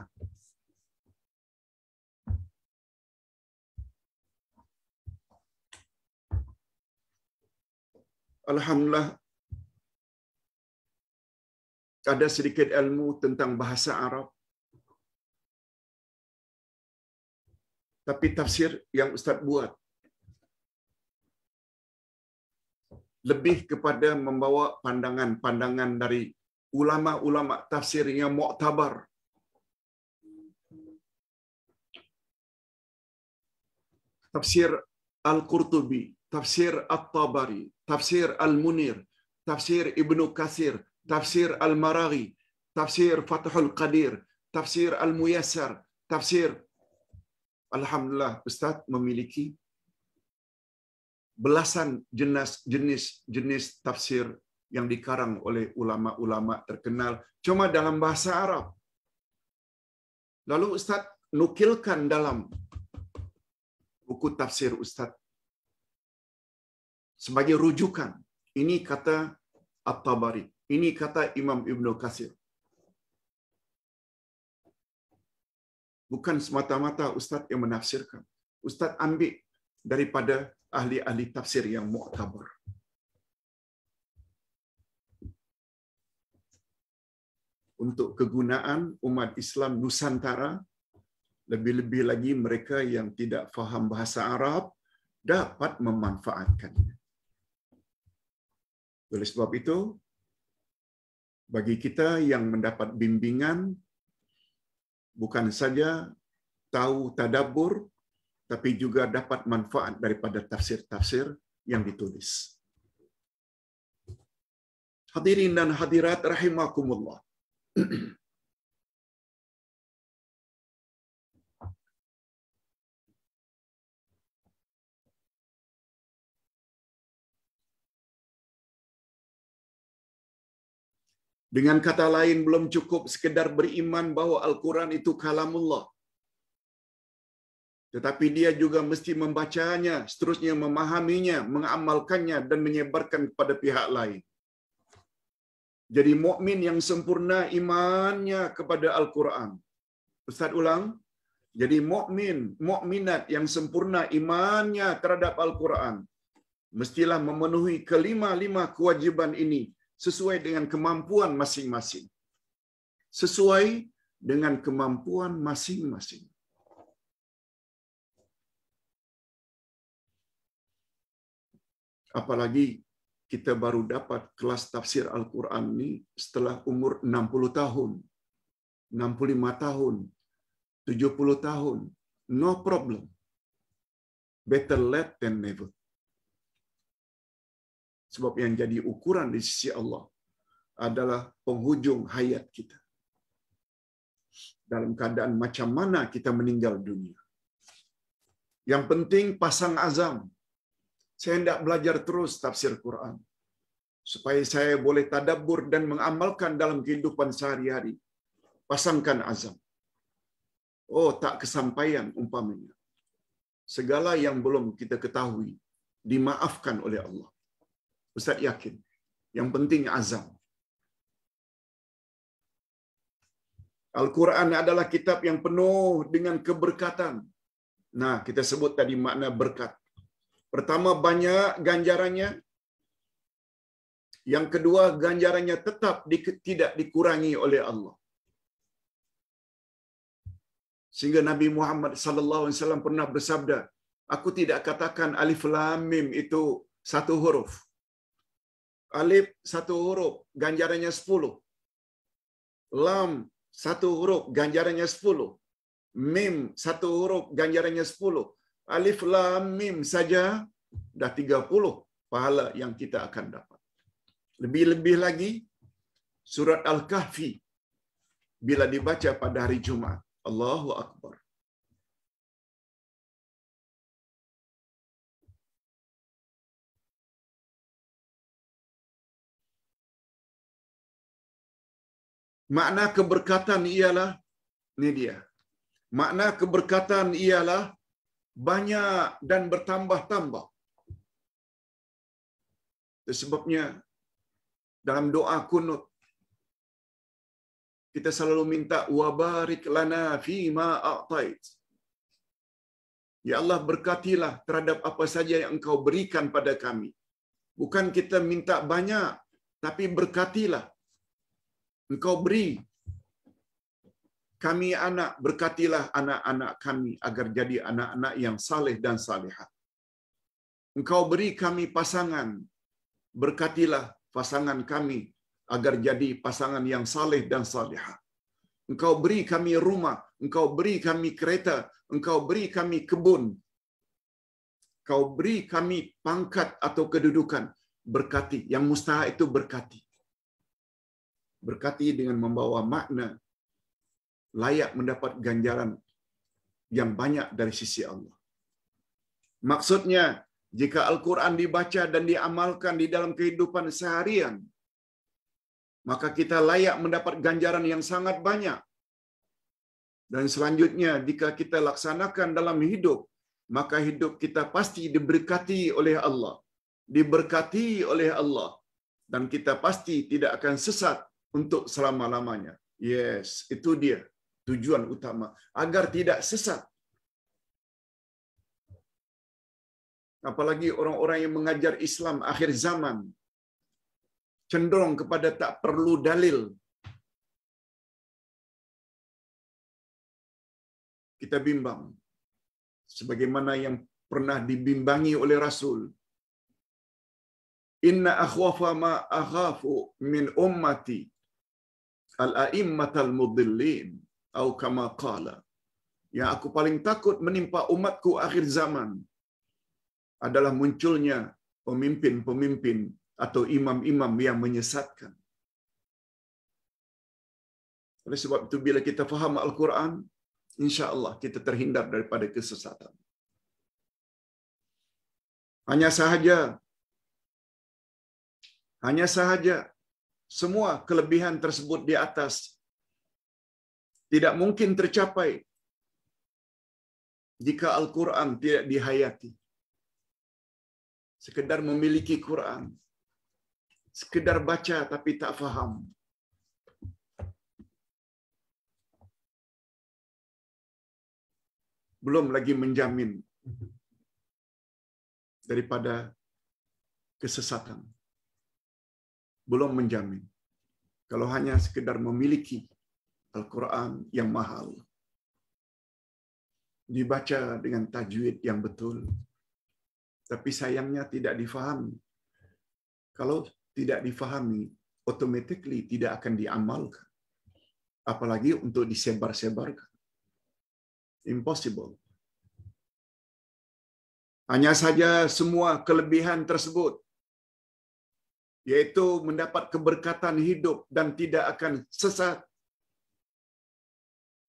Alhamdulillah ada sedikit ilmu tentang bahasa Arab. Tapi tafsir yang Ustaz buat lebih kepada membawa pandangan-pandangan dari ulama-ulama tafsir yang muktabar. Tafsir Al-Qurtubi, tafsir At-Tabari, tafsir Al-Munir, tafsir Ibnu Kasir, tafsir Al-Maraghi, tafsir Fathul Qadir, tafsir Al-Muyassar, tafsir Alhamdulillah Ustaz memiliki belasan jenis jenis jenis tafsir yang dikarang oleh ulama-ulama terkenal cuma dalam bahasa Arab. Lalu Ustaz nukilkan dalam buku tafsir Ustaz sebagai rujukan. Ini kata At-Tabari. Ini kata Imam Ibn Qasir. Bukan semata-mata Ustaz yang menafsirkan. Ustaz ambil daripada ahli-ahli tafsir yang muktabar. Untuk kegunaan umat Islam Nusantara, lebih-lebih lagi mereka yang tidak faham bahasa Arab, dapat memanfaatkannya. Oleh sebab itu, bagi kita yang mendapat bimbingan bukan saja tahu tadabur tapi juga dapat manfaat daripada tafsir-tafsir yang ditulis. Hadirin dan hadirat rahimakumullah. Dengan kata lain belum cukup sekedar beriman bahwa Al-Quran itu kalamullah. Tetapi dia juga mesti membacanya, seterusnya memahaminya, mengamalkannya dan menyebarkan kepada pihak lain. Jadi mukmin yang sempurna imannya kepada Al-Quran. Ustaz ulang. Jadi mukmin, mukminat yang sempurna imannya terhadap Al-Quran mestilah memenuhi kelima-lima kewajiban ini sesuai dengan kemampuan masing-masing. Sesuai dengan kemampuan masing-masing. Apalagi kita baru dapat kelas tafsir Al-Quran ini setelah umur 60 tahun, 65 tahun, 70 tahun. No problem. Better late than never. Sebab yang jadi ukuran di sisi Allah adalah penghujung hayat kita. Dalam keadaan macam mana kita meninggal dunia. Yang penting pasang azam. Saya hendak belajar terus tafsir Quran. Supaya saya boleh tadabur dan mengamalkan dalam kehidupan sehari-hari. Pasangkan azam. Oh, tak kesampaian umpamanya. Segala yang belum kita ketahui dimaafkan oleh Allah. Ustaz yakin. Yang penting azam. Al-Quran adalah kitab yang penuh dengan keberkatan. Nah, kita sebut tadi makna berkat. Pertama, banyak ganjarannya. Yang kedua, ganjarannya tetap di, tidak dikurangi oleh Allah. Sehingga Nabi Muhammad sallallahu alaihi wasallam pernah bersabda, aku tidak katakan alif lam mim itu satu huruf. Alif satu huruf, ganjarannya sepuluh. Lam satu huruf, ganjarannya sepuluh. Mim satu huruf, ganjarannya sepuluh. Alif lam mim saja dah tiga puluh pahala yang kita akan dapat. Lebih-lebih lagi surat Al-Kahfi bila dibaca pada hari Jumaat. Allahu Akbar. Makna keberkatan ialah ini dia. Makna keberkatan ialah banyak dan bertambah-tambah. Sebabnya dalam doa kunut kita selalu minta wabarik lana fi ma a'tait. Ya Allah berkatilah terhadap apa saja yang engkau berikan pada kami. Bukan kita minta banyak, tapi berkatilah Engkau beri kami anak, berkatilah anak-anak kami agar jadi anak-anak yang saleh dan salihat. Engkau beri kami pasangan, berkatilah pasangan kami agar jadi pasangan yang saleh dan salihat. Engkau beri kami rumah, engkau beri kami kereta, engkau beri kami kebun. Engkau beri kami pangkat atau kedudukan, berkati. Yang mustahak itu berkati. berkati dengan membawa makna layak mendapat ganjaran yang banyak dari sisi Allah. Maksudnya, jika Al-Quran dibaca dan diamalkan di dalam kehidupan seharian, maka kita layak mendapat ganjaran yang sangat banyak. Dan selanjutnya, jika kita laksanakan dalam hidup, maka hidup kita pasti diberkati oleh Allah, diberkati oleh Allah, dan kita pasti tidak akan sesat untuk selama-lamanya. Yes, itu dia tujuan utama agar tidak sesat. Apalagi orang-orang yang mengajar Islam akhir zaman cenderung kepada tak perlu dalil. Kita bimbang sebagaimana yang pernah dibimbangi oleh Rasul Inna akhwafa ma akhafu min ummati al-a'immah al-mudillin atau kama qala yang aku paling takut menimpa umatku akhir zaman adalah munculnya pemimpin-pemimpin atau imam-imam yang menyesatkan oleh sebab itu bila kita faham al-Quran insya-Allah kita terhindar daripada kesesatan hanya sahaja hanya sahaja semua kelebihan tersebut di atas tidak mungkin tercapai jika Al-Quran tidak dihayati. Sekedar memiliki Quran. Sekedar baca tapi tak faham. Belum lagi menjamin daripada kesesatan belum menjamin. Kalau hanya sekedar memiliki Al-Quran yang mahal, dibaca dengan tajwid yang betul, tapi sayangnya tidak difahami. Kalau tidak difahami, automatically tidak akan diamalkan. Apalagi untuk disebar-sebarkan. Impossible. Hanya saja semua kelebihan tersebut yaitu mendapat keberkatan hidup dan tidak akan sesat.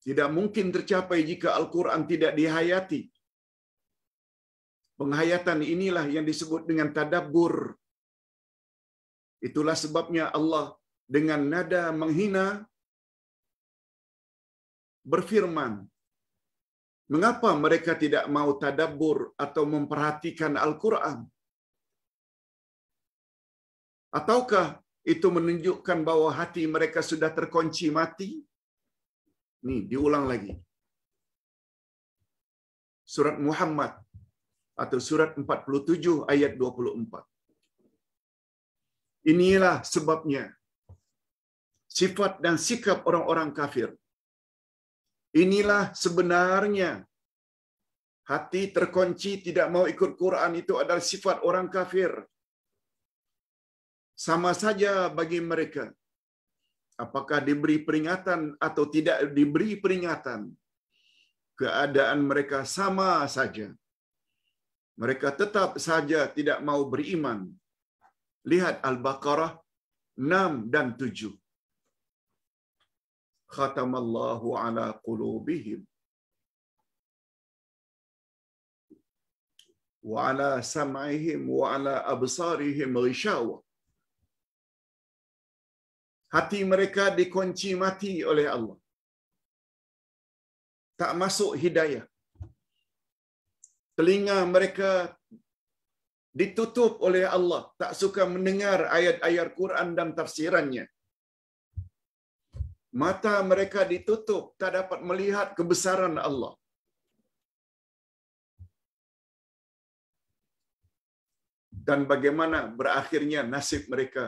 Tidak mungkin tercapai jika Al-Quran tidak dihayati. Penghayatan inilah yang disebut dengan tadabbur. Itulah sebabnya Allah dengan nada menghina berfirman, mengapa mereka tidak mau tadabbur atau memperhatikan Al-Quran? Ataukah itu menunjukkan bahwa hati mereka sudah terkunci mati? Nih, diulang lagi. Surat Muhammad atau surat 47 ayat 24. Inilah sebabnya sifat dan sikap orang-orang kafir. Inilah sebenarnya hati terkunci tidak mau ikut Quran itu adalah sifat orang kafir sama saja bagi mereka apakah diberi peringatan atau tidak diberi peringatan keadaan mereka sama saja mereka tetap saja tidak mau beriman lihat al-baqarah 6 dan 7 khatamallahu ala qulubihim wa ala sam'ihim wa ala absarihim ghishawa hati mereka dikunci mati oleh Allah. Tak masuk hidayah. Telinga mereka ditutup oleh Allah, tak suka mendengar ayat-ayat Quran dan tafsirannya. Mata mereka ditutup, tak dapat melihat kebesaran Allah. Dan bagaimana berakhirnya nasib mereka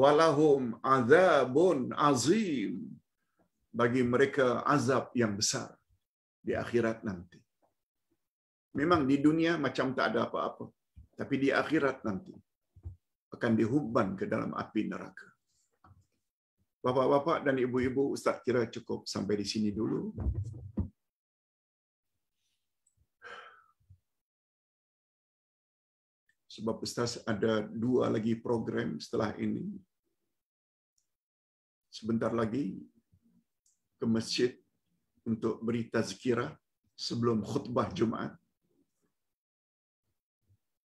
walahum azabun azim bagi mereka azab yang besar di akhirat nanti. Memang di dunia macam tak ada apa-apa. Tapi di akhirat nanti akan dihubban ke dalam api neraka. Bapak-bapak dan ibu-ibu, Ustaz kira cukup sampai di sini dulu. Sebab Ustaz ada dua lagi program setelah ini. Sebentar lagi ke masjid untuk beri tazkirah sebelum khutbah Jumat.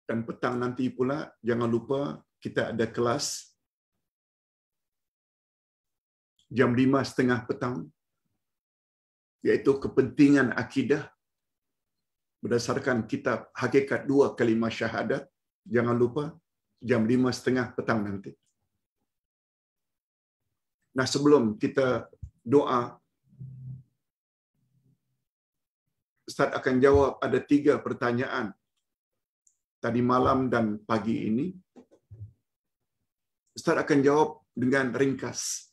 Dan petang nanti pula jangan lupa kita ada kelas jam lima setengah petang, yaitu kepentingan akidah berdasarkan kitab Hakikat Dua Kalimah Syahadat, Jangan lupa jam lima setengah petang nanti. Nah sebelum kita doa, Ustaz akan jawab ada tiga pertanyaan tadi malam dan pagi ini. Ustaz akan jawab dengan ringkas.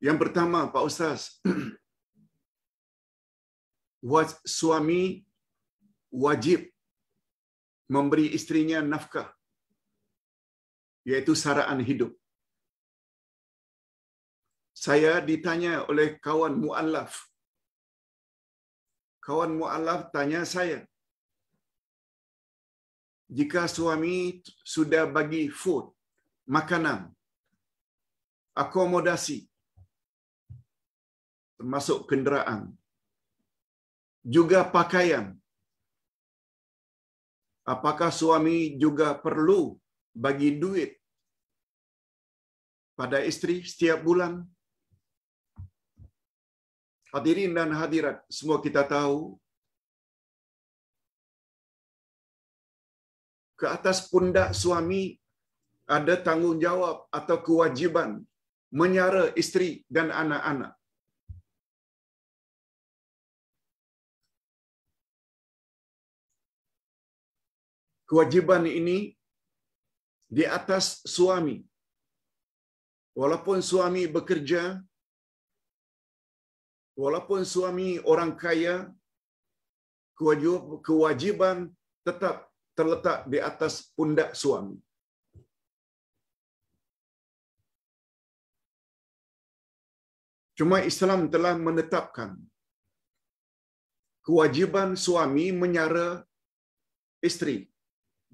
Yang pertama, Pak Ustaz, suami wajib memberi istrinya nafkah yaitu saraan hidup saya ditanya oleh kawan Muallaf, kawan Muallaf tanya saya jika suami sudah bagi food makanan akomodasi termasuk kenderaan juga pakaian. Apakah suami juga perlu bagi duit pada istri setiap bulan? Hadirin dan hadirat, semua kita tahu ke atas pundak suami ada tanggung jawab atau kewajiban menyara istri dan anak-anak. kewajiban ini di atas suami. Walaupun suami bekerja, walaupun suami orang kaya, kewajiban tetap terletak di atas pundak suami. Cuma Islam telah menetapkan kewajiban suami menyara isteri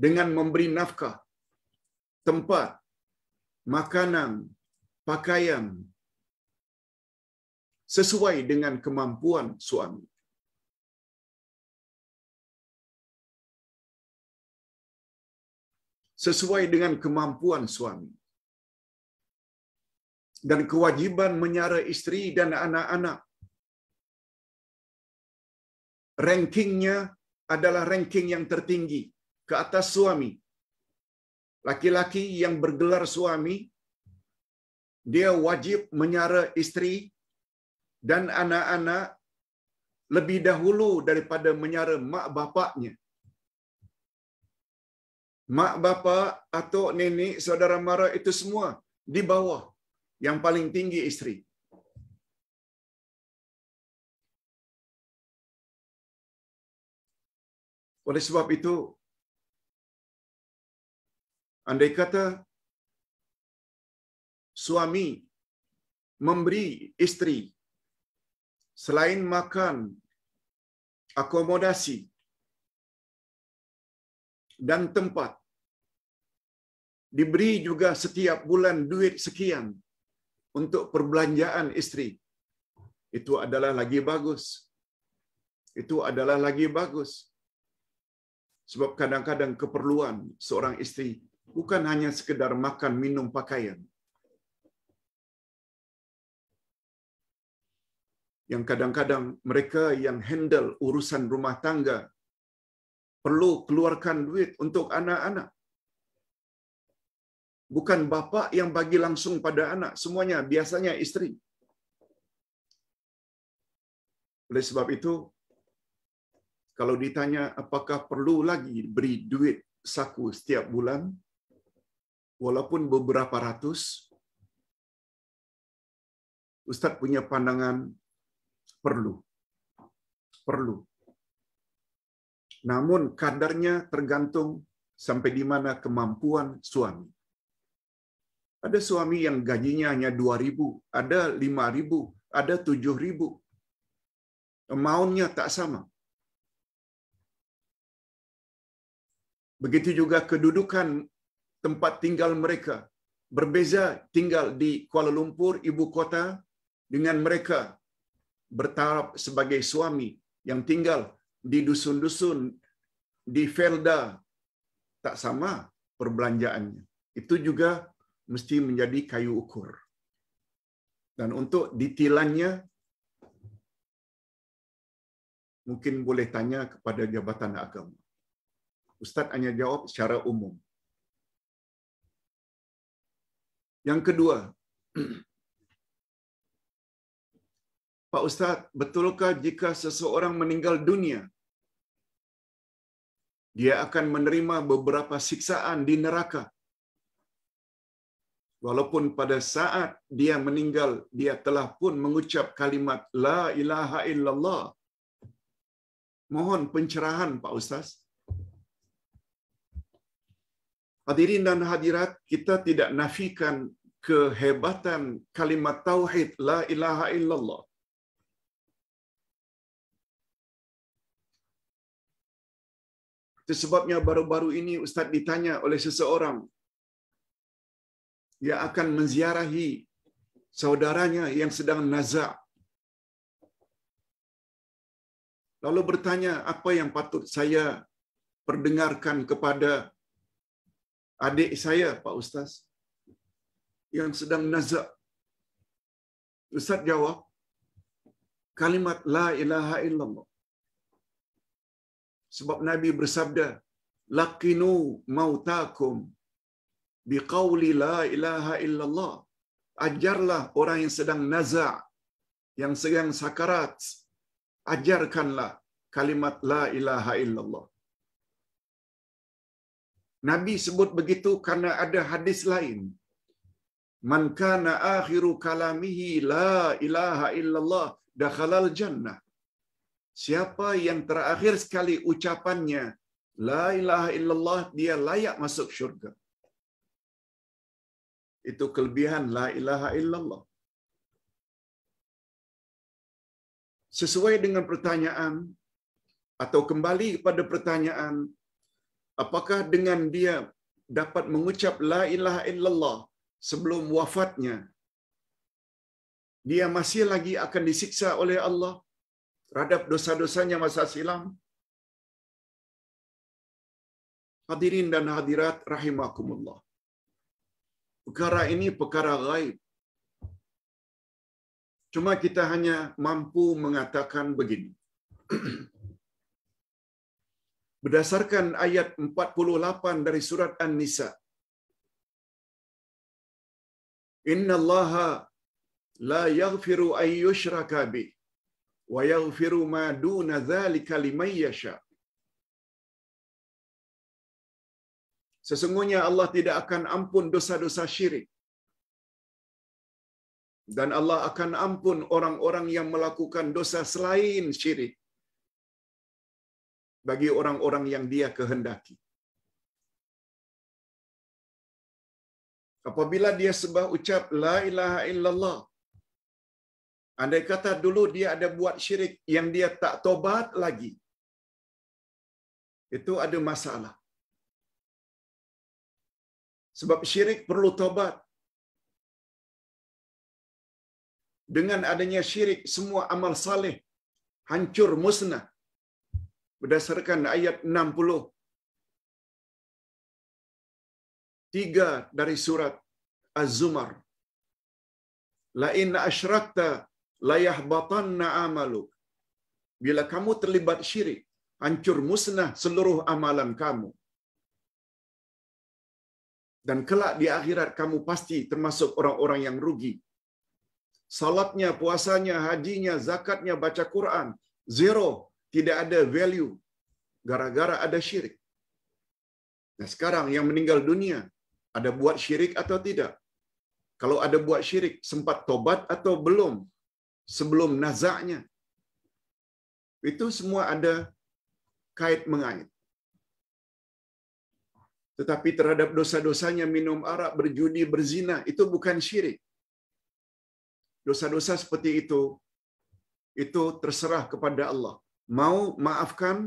dengan memberi nafkah, tempat, makanan, pakaian sesuai dengan kemampuan suami. Sesuai dengan kemampuan suami. Dan kewajiban menyara istri dan anak-anak. Rankingnya adalah ranking yang tertinggi ke atas suami. Laki-laki yang bergelar suami, dia wajib menyara istri dan anak-anak lebih dahulu daripada menyara mak bapaknya. Mak bapak, atuk, nenek, saudara mara itu semua di bawah yang paling tinggi istri. Oleh sebab itu, Andai kata suami memberi istri selain makan, akomodasi, dan tempat, diberi juga setiap bulan duit sekian untuk perbelanjaan istri. Itu adalah lagi bagus. Itu adalah lagi bagus. Sebab kadang-kadang keperluan seorang istri Bukan hanya sekedar makan, minum, pakaian. Yang kadang-kadang mereka yang handle urusan rumah tangga perlu keluarkan duit untuk anak-anak. Bukan bapak yang bagi langsung pada anak, semuanya biasanya istri. Oleh sebab itu, kalau ditanya apakah perlu lagi beri duit saku setiap bulan, walaupun beberapa ratus, Ustadz punya pandangan perlu. Perlu. Namun kadarnya tergantung sampai di mana kemampuan suami. Ada suami yang gajinya hanya 2.000, ada 5.000, ada 7.000. Maunya tak sama. Begitu juga kedudukan tempat tinggal mereka. Berbeza tinggal di Kuala Lumpur, ibu kota, dengan mereka bertaraf sebagai suami yang tinggal di dusun-dusun, di Felda. Tak sama perbelanjaannya. Itu juga mesti menjadi kayu ukur. Dan untuk ditilannya mungkin boleh tanya kepada jabatan agama. Ustaz hanya jawab secara umum. Yang kedua, Pak Ustadz, betulkah jika seseorang meninggal dunia, dia akan menerima beberapa siksaan di neraka? Walaupun pada saat dia meninggal, dia telah pun mengucap kalimat La ilaha illallah. Mohon pencerahan Pak Ustadz. Hadirin dan hadirat, kita tidak nafikan kehebatan kalimat tauhid la ilaha illallah. sebabnya baru-baru ini Ustaz ditanya oleh seseorang yang akan menziarahi saudaranya yang sedang nazak. Lalu bertanya, apa yang patut saya perdengarkan kepada adik saya Pak Ustaz yang sedang nazak. Ustaz jawab kalimat la ilaha illallah. Sebab Nabi bersabda laqinu mautakum biqauli la ilaha illallah. Ajarlah orang yang sedang nazak yang sedang sakarat ajarkanlah kalimat la ilaha illallah. Nabi sebut begitu karena ada hadis lain. Man kana akhiru kalamihi la ilaha illallah dakhalal jannah. Siapa yang terakhir sekali ucapannya la ilaha illallah dia layak masuk syurga. Itu kelebihan la ilaha illallah. Sesuai dengan pertanyaan atau kembali kepada pertanyaan Apakah dengan dia dapat mengucap la ilaha illallah sebelum wafatnya dia masih lagi akan disiksa oleh Allah terhadap dosa-dosanya masa silam? Hadirin dan hadirat rahimakumullah. Perkara ini perkara gaib. Cuma kita hanya mampu mengatakan begini. berdasarkan ayat 48 dari surat An-Nisa. inna allah la yaghfiru an yushraka bi wa yaghfiru ma duna dzalika liman yasha. Sesungguhnya Allah tidak akan ampun dosa-dosa syirik. Dan Allah akan ampun orang-orang yang melakukan dosa selain syirik bagi orang-orang yang dia kehendaki. Apabila dia sebah ucap la ilaha illallah. Andai kata dulu dia ada buat syirik yang dia tak tobat lagi. Itu ada masalah. Sebab syirik perlu tobat. Dengan adanya syirik semua amal saleh hancur musnah berdasarkan ayat 60. Tiga dari surat Az-Zumar. La asyrakta layahbatanna amaluk. Bila kamu terlibat syirik, hancur musnah seluruh amalan kamu. Dan kelak di akhirat kamu pasti termasuk orang-orang yang rugi. Salatnya, puasanya, hajinya, zakatnya, baca Quran. Zero tidak ada value gara-gara ada syirik. Nah, sekarang yang meninggal dunia ada buat syirik atau tidak? Kalau ada buat syirik, sempat tobat atau belum? Sebelum nazaknya. Itu semua ada kait mengait. Tetapi terhadap dosa-dosanya minum arak, berjudi, berzina, itu bukan syirik. Dosa-dosa seperti itu, itu terserah kepada Allah mau maafkan,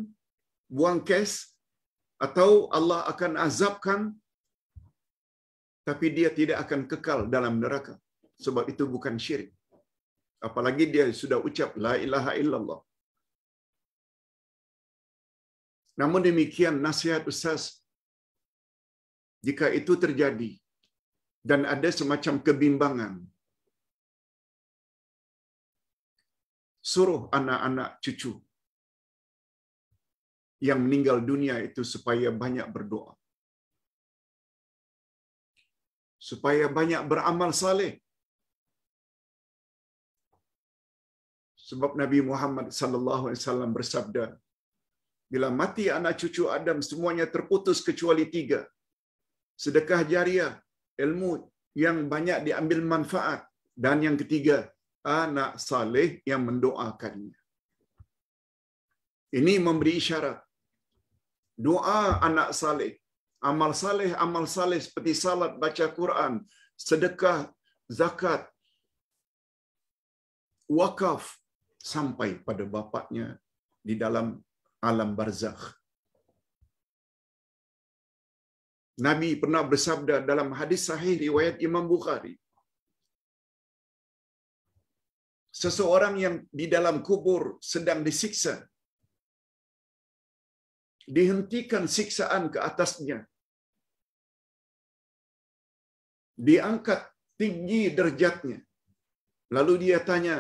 buang kes, atau Allah akan azabkan, tapi dia tidak akan kekal dalam neraka. Sebab itu bukan syirik. Apalagi dia sudah ucap, La ilaha illallah. Namun demikian nasihat Ustaz, jika itu terjadi dan ada semacam kebimbangan, suruh anak-anak cucu yang meninggal dunia itu supaya banyak berdoa. Supaya banyak beramal saleh. Sebab Nabi Muhammad sallallahu alaihi wasallam bersabda, bila mati anak cucu Adam semuanya terputus kecuali tiga. Sedekah jariah, ilmu yang banyak diambil manfaat dan yang ketiga anak saleh yang mendoakannya. Ini memberi isyarat doa anak saleh, amal saleh, amal saleh seperti salat, baca Quran, sedekah, zakat, wakaf sampai pada bapaknya di dalam alam barzakh. Nabi pernah bersabda dalam hadis sahih riwayat Imam Bukhari. Seseorang yang di dalam kubur sedang disiksa, dihentikan siksaan ke atasnya. Diangkat tinggi derjatnya. Lalu dia tanya,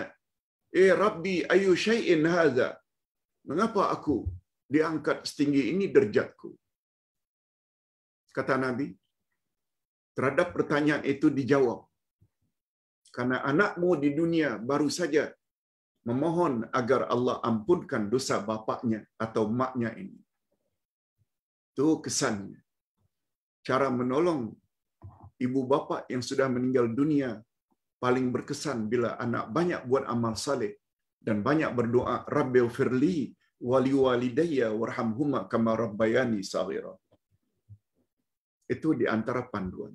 "Eh Rabbi, ayu syai'in hadza?" Mengapa aku diangkat setinggi ini derjatku? Kata Nabi, terhadap pertanyaan itu dijawab. Karena anakmu di dunia baru saja memohon agar Allah ampunkan dosa bapaknya atau maknya ini. Itu kesannya. Cara menolong ibu bapak yang sudah meninggal dunia paling berkesan bila anak banyak buat amal saleh dan banyak berdoa Rabbil firli wali walidayya warhamhuma kama rabbayani saghira. Itu di antara panduan.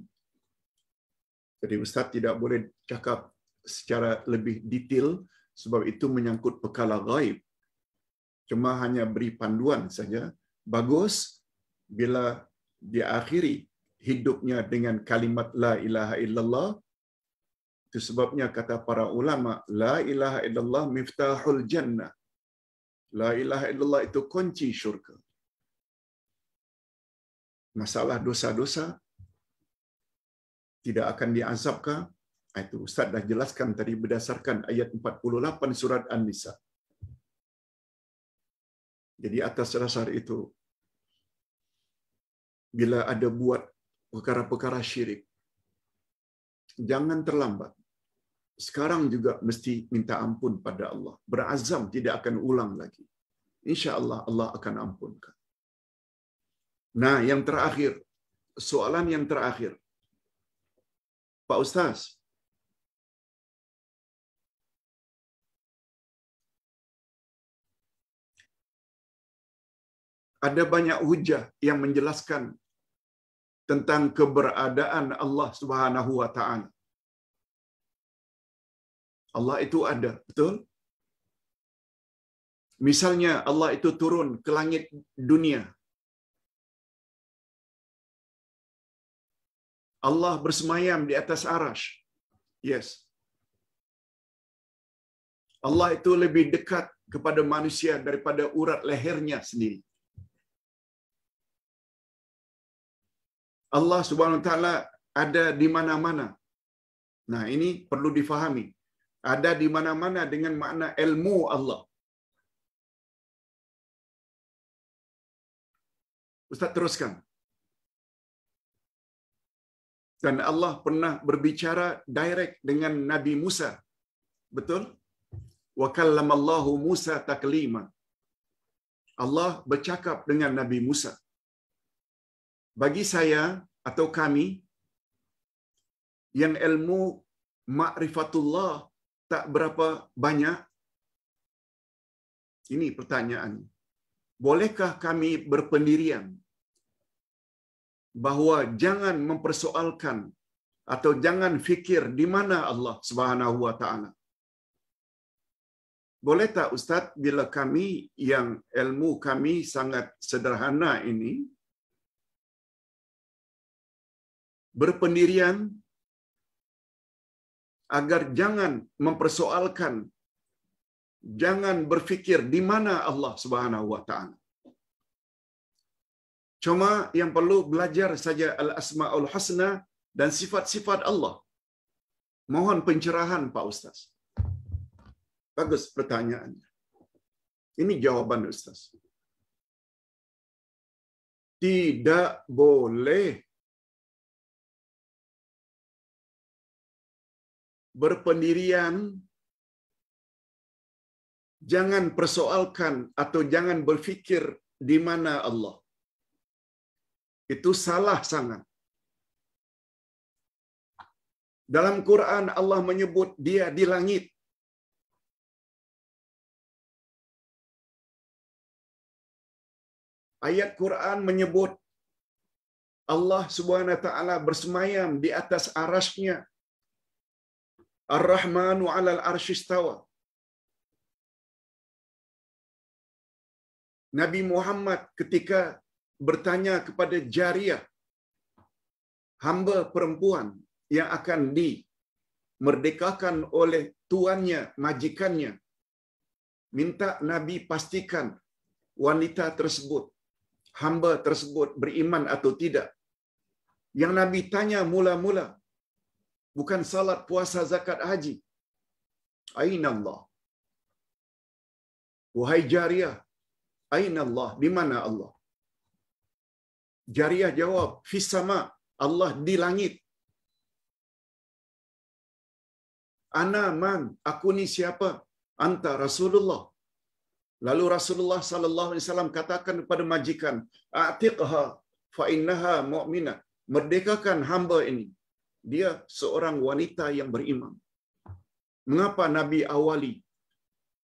Jadi Ustaz tidak boleh cakap secara lebih detail sebab itu menyangkut perkara gaib. Cuma hanya beri panduan saja. Bagus, bila dia akhiri hidupnya dengan kalimat la ilaha illallah itu sebabnya kata para ulama la ilaha illallah miftahul jannah la ilaha illallah itu kunci syurga masalah dosa-dosa tidak akan diazabkah ah, itu ustaz dah jelaskan tadi berdasarkan ayat 48 surat an-nisa jadi atas dasar itu bila ada buat perkara-perkara syirik. Jangan terlambat. Sekarang juga mesti minta ampun pada Allah. Berazam tidak akan ulang lagi. Insya Allah Allah akan ampunkan. Nah, yang terakhir, soalan yang terakhir. Pak Ustaz, ada banyak hujah yang menjelaskan tentang keberadaan Allah Subhanahu wa taala. Allah itu ada, betul? Misalnya Allah itu turun ke langit dunia. Allah bersemayam di atas arash. Yes. Allah itu lebih dekat kepada manusia daripada urat lehernya sendiri. Allah Subhanahu Wa Taala ada di mana-mana. Nah, ini perlu difahami. Ada di mana-mana dengan makna ilmu Allah. Ustaz teruskan. Dan Allah pernah berbicara direct dengan Nabi Musa. Betul? Wa Allahu Musa taklima. Allah bercakap dengan Nabi Musa bagi saya atau kami yang ilmu makrifatullah tak berapa banyak ini pertanyaan bolehkah kami berpendirian bahwa jangan mempersoalkan atau jangan fikir di mana Allah Subhanahu wa taala boleh tak Ustaz bila kami yang ilmu kami sangat sederhana ini berpendirian agar jangan mempersoalkan jangan berpikir di mana Allah Subhanahu wa taala. Cuma yang perlu belajar saja al-asmaul husna dan sifat-sifat Allah. Mohon pencerahan Pak Ustaz. Bagus pertanyaannya. Ini jawaban Ustaz. Tidak boleh berpendirian jangan persoalkan atau jangan berfikir di mana Allah. Itu salah sangat. Dalam Quran Allah menyebut dia di langit. Ayat Quran menyebut Allah Subhanahu wa taala bersemayam di atas arasnya Ar-Rahmanu 'alal arshistawa Nabi Muhammad ketika bertanya kepada Jariah hamba perempuan yang akan dimerdekakan oleh tuannya, majikannya. Minta Nabi pastikan wanita tersebut, hamba tersebut beriman atau tidak. Yang Nabi tanya mula-mula, bukan salat puasa zakat haji aina allah wahai jariah aina allah di mana allah jariah jawab Fisama allah di langit ana man aku ni siapa anta rasulullah lalu rasulullah sallallahu alaihi wasallam katakan kepada majikan atiqha fa innaha mu'mina merdekakan hamba ini dia seorang wanita yang beriman. Mengapa Nabi awali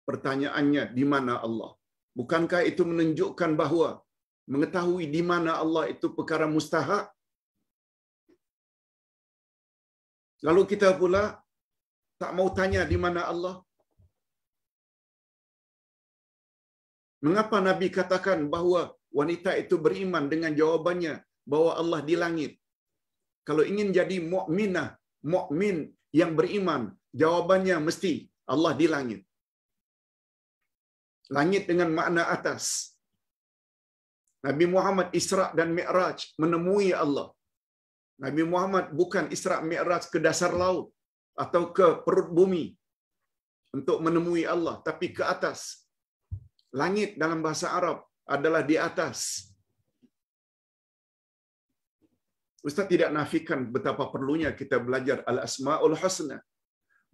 pertanyaannya di mana Allah? Bukankah itu menunjukkan bahawa mengetahui di mana Allah itu perkara mustahak? Lalu kita pula tak mau tanya di mana Allah? Mengapa Nabi katakan bahawa wanita itu beriman dengan jawabannya bahwa Allah di langit? Kalau ingin jadi mukminah, mukmin yang beriman, jawabannya mesti Allah di langit. Langit dengan makna atas. Nabi Muhammad Isra dan Mi'raj menemui Allah. Nabi Muhammad bukan Isra Mi'raj ke dasar laut atau ke perut bumi untuk menemui Allah, tapi ke atas. Langit dalam bahasa Arab adalah di atas Ustaz tidak nafikan betapa perlunya kita belajar al-asma'ul husna.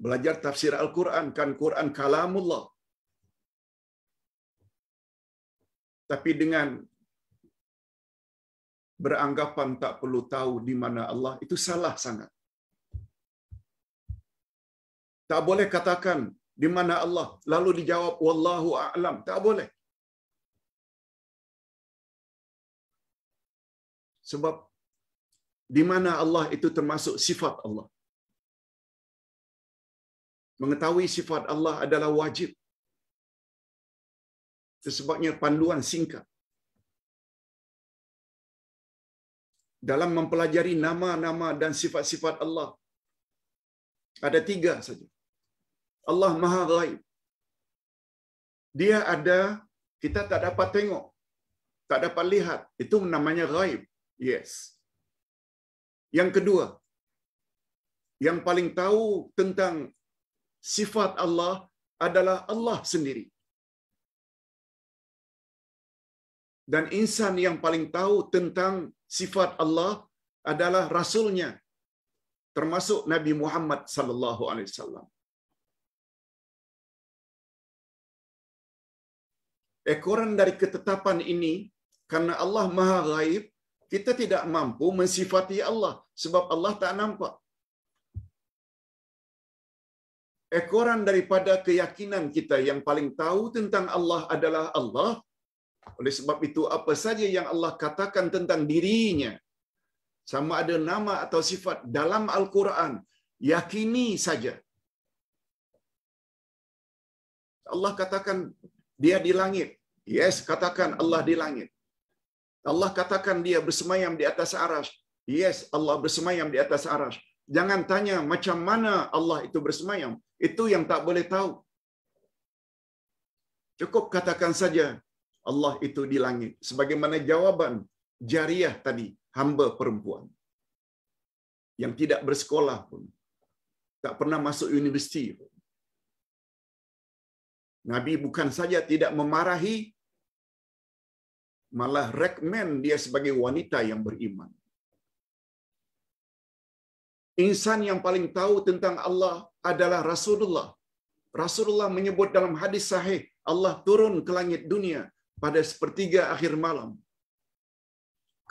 Belajar tafsir Al-Quran. Kan Quran kalamullah. Tapi dengan beranggapan tak perlu tahu di mana Allah, itu salah sangat. Tak boleh katakan di mana Allah, lalu dijawab wallahu a'lam. Tak boleh. Sebab di mana Allah itu termasuk sifat Allah. Mengetahui sifat Allah adalah wajib. Sebabnya panduan singkat. Dalam mempelajari nama-nama dan sifat-sifat Allah, ada tiga saja. Allah Maha Ghaib. Dia ada, kita tak dapat tengok. Tak dapat lihat. Itu namanya ghaib. Yes. Yang kedua, yang paling tahu tentang sifat Allah adalah Allah sendiri. Dan insan yang paling tahu tentang sifat Allah adalah rasulnya termasuk Nabi Muhammad sallallahu alaihi wasallam. Ekoran dari ketetapan ini karena Allah Maha Gaib kita tidak mampu mensifati Allah sebab Allah tak nampak. Ekoran daripada keyakinan kita yang paling tahu tentang Allah adalah Allah. Oleh sebab itu, apa saja yang Allah katakan tentang dirinya, sama ada nama atau sifat dalam Al-Quran, yakini saja. Allah katakan dia di langit. Yes, katakan Allah di langit. Allah katakan dia bersemayam di atas arash. Yes, Allah bersemayam di atas arash. Jangan tanya macam mana Allah itu bersemayam. Itu yang tak boleh tahu. Cukup katakan saja Allah itu di langit. Sebagaimana jawaban jariah tadi, hamba perempuan. Yang tidak bersekolah pun. Tak pernah masuk universiti pun. Nabi bukan saja tidak memarahi malah rekmen dia sebagai wanita yang beriman. Insan yang paling tahu tentang Allah adalah Rasulullah. Rasulullah menyebut dalam hadis sahih, Allah turun ke langit dunia pada sepertiga akhir malam.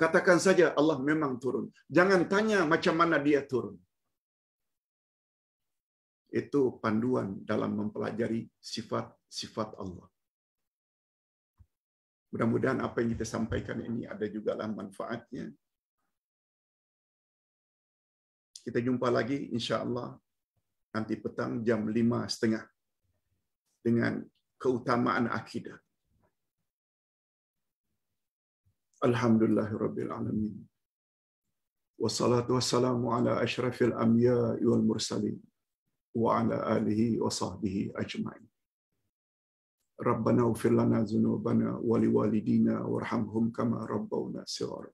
Katakan saja Allah memang turun. Jangan tanya macam mana dia turun. Itu panduan dalam mempelajari sifat-sifat Allah. Mudah-mudahan apa yang kita sampaikan ini ada juga lah manfaatnya. Kita jumpa lagi insyaAllah nanti petang jam 5.30 dengan keutamaan akidah. Alhamdulillah Rabbil Alamin. Wassalatu wassalamu ala ashrafil amya wal mursalin wa ala alihi wa sahbihi ajma'in. ربنا اغفر لنا ذنوبنا ولوالدينا وارحمهم كما ربونا صغارا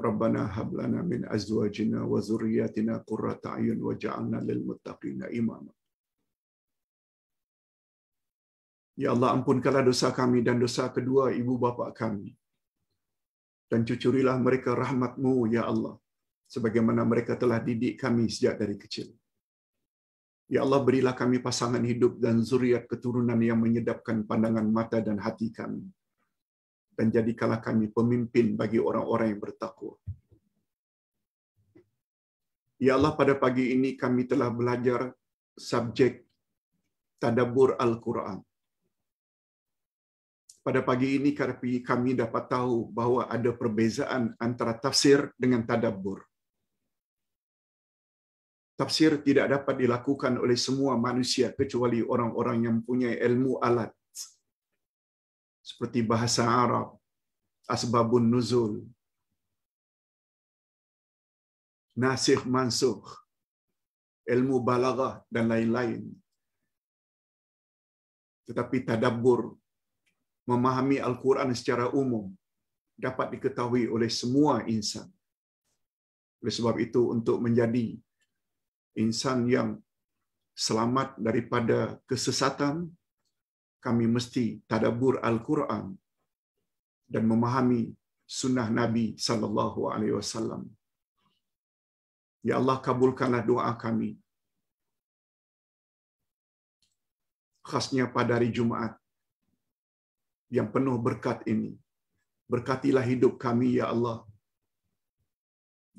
ربنا هب لنا من ازواجنا وذرياتنا قرة اعين واجعلنا للمتقين اماما Ya Allah ampunkanlah dosa kami dan dosa kedua ibu bapa kami. Dan cucurilah mereka rahmatmu, Ya Allah. Sebagaimana mereka telah didik kami sejak dari kecil. Ya Allah, berilah kami pasangan hidup dan zuriat keturunan yang menyedapkan pandangan mata dan hati kami. Dan jadikanlah kami pemimpin bagi orang-orang yang bertakwa. Ya Allah, pada pagi ini kami telah belajar subjek tadabur Al-Quran. Pada pagi ini kami dapat tahu bahwa ada perbezaan antara tafsir dengan tadabur tafsir tidak dapat dilakukan oleh semua manusia kecuali orang-orang yang punya ilmu alat seperti bahasa Arab asbabun nuzul nasikh mansukh ilmu balaghah dan lain-lain tetapi tadabbur memahami al-Quran secara umum dapat diketahui oleh semua insan oleh sebab itu untuk menjadi insan yang selamat daripada kesesatan, kami mesti tadabur Al-Quran dan memahami sunnah Nabi sallallahu alaihi wasallam. Ya Allah kabulkanlah doa kami. Khasnya pada hari Jumaat yang penuh berkat ini. Berkatilah hidup kami ya Allah.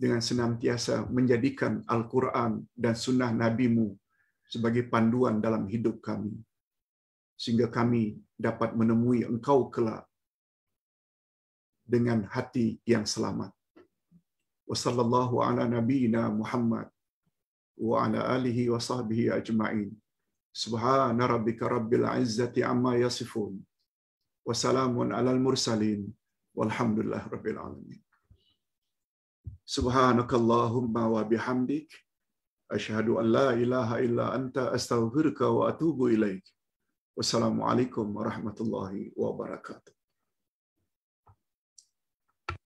dengan senantiasa menjadikan Al-Quran dan sunnah NabiMu sebagai panduan dalam hidup kami. Sehingga kami dapat menemui engkau kelak dengan hati yang selamat. Wassalamu'alaikum warahmatullahi wabarakatuh. Muhammad wa ala yasifun. Wassalamun mursalin. alamin. Subhanakallahumma wa bihamdik. Ashhadu an la ilaha illa anta astaghfirka wa atubu ilaik. Wassalamualaikum warahmatullahi wabarakatuh.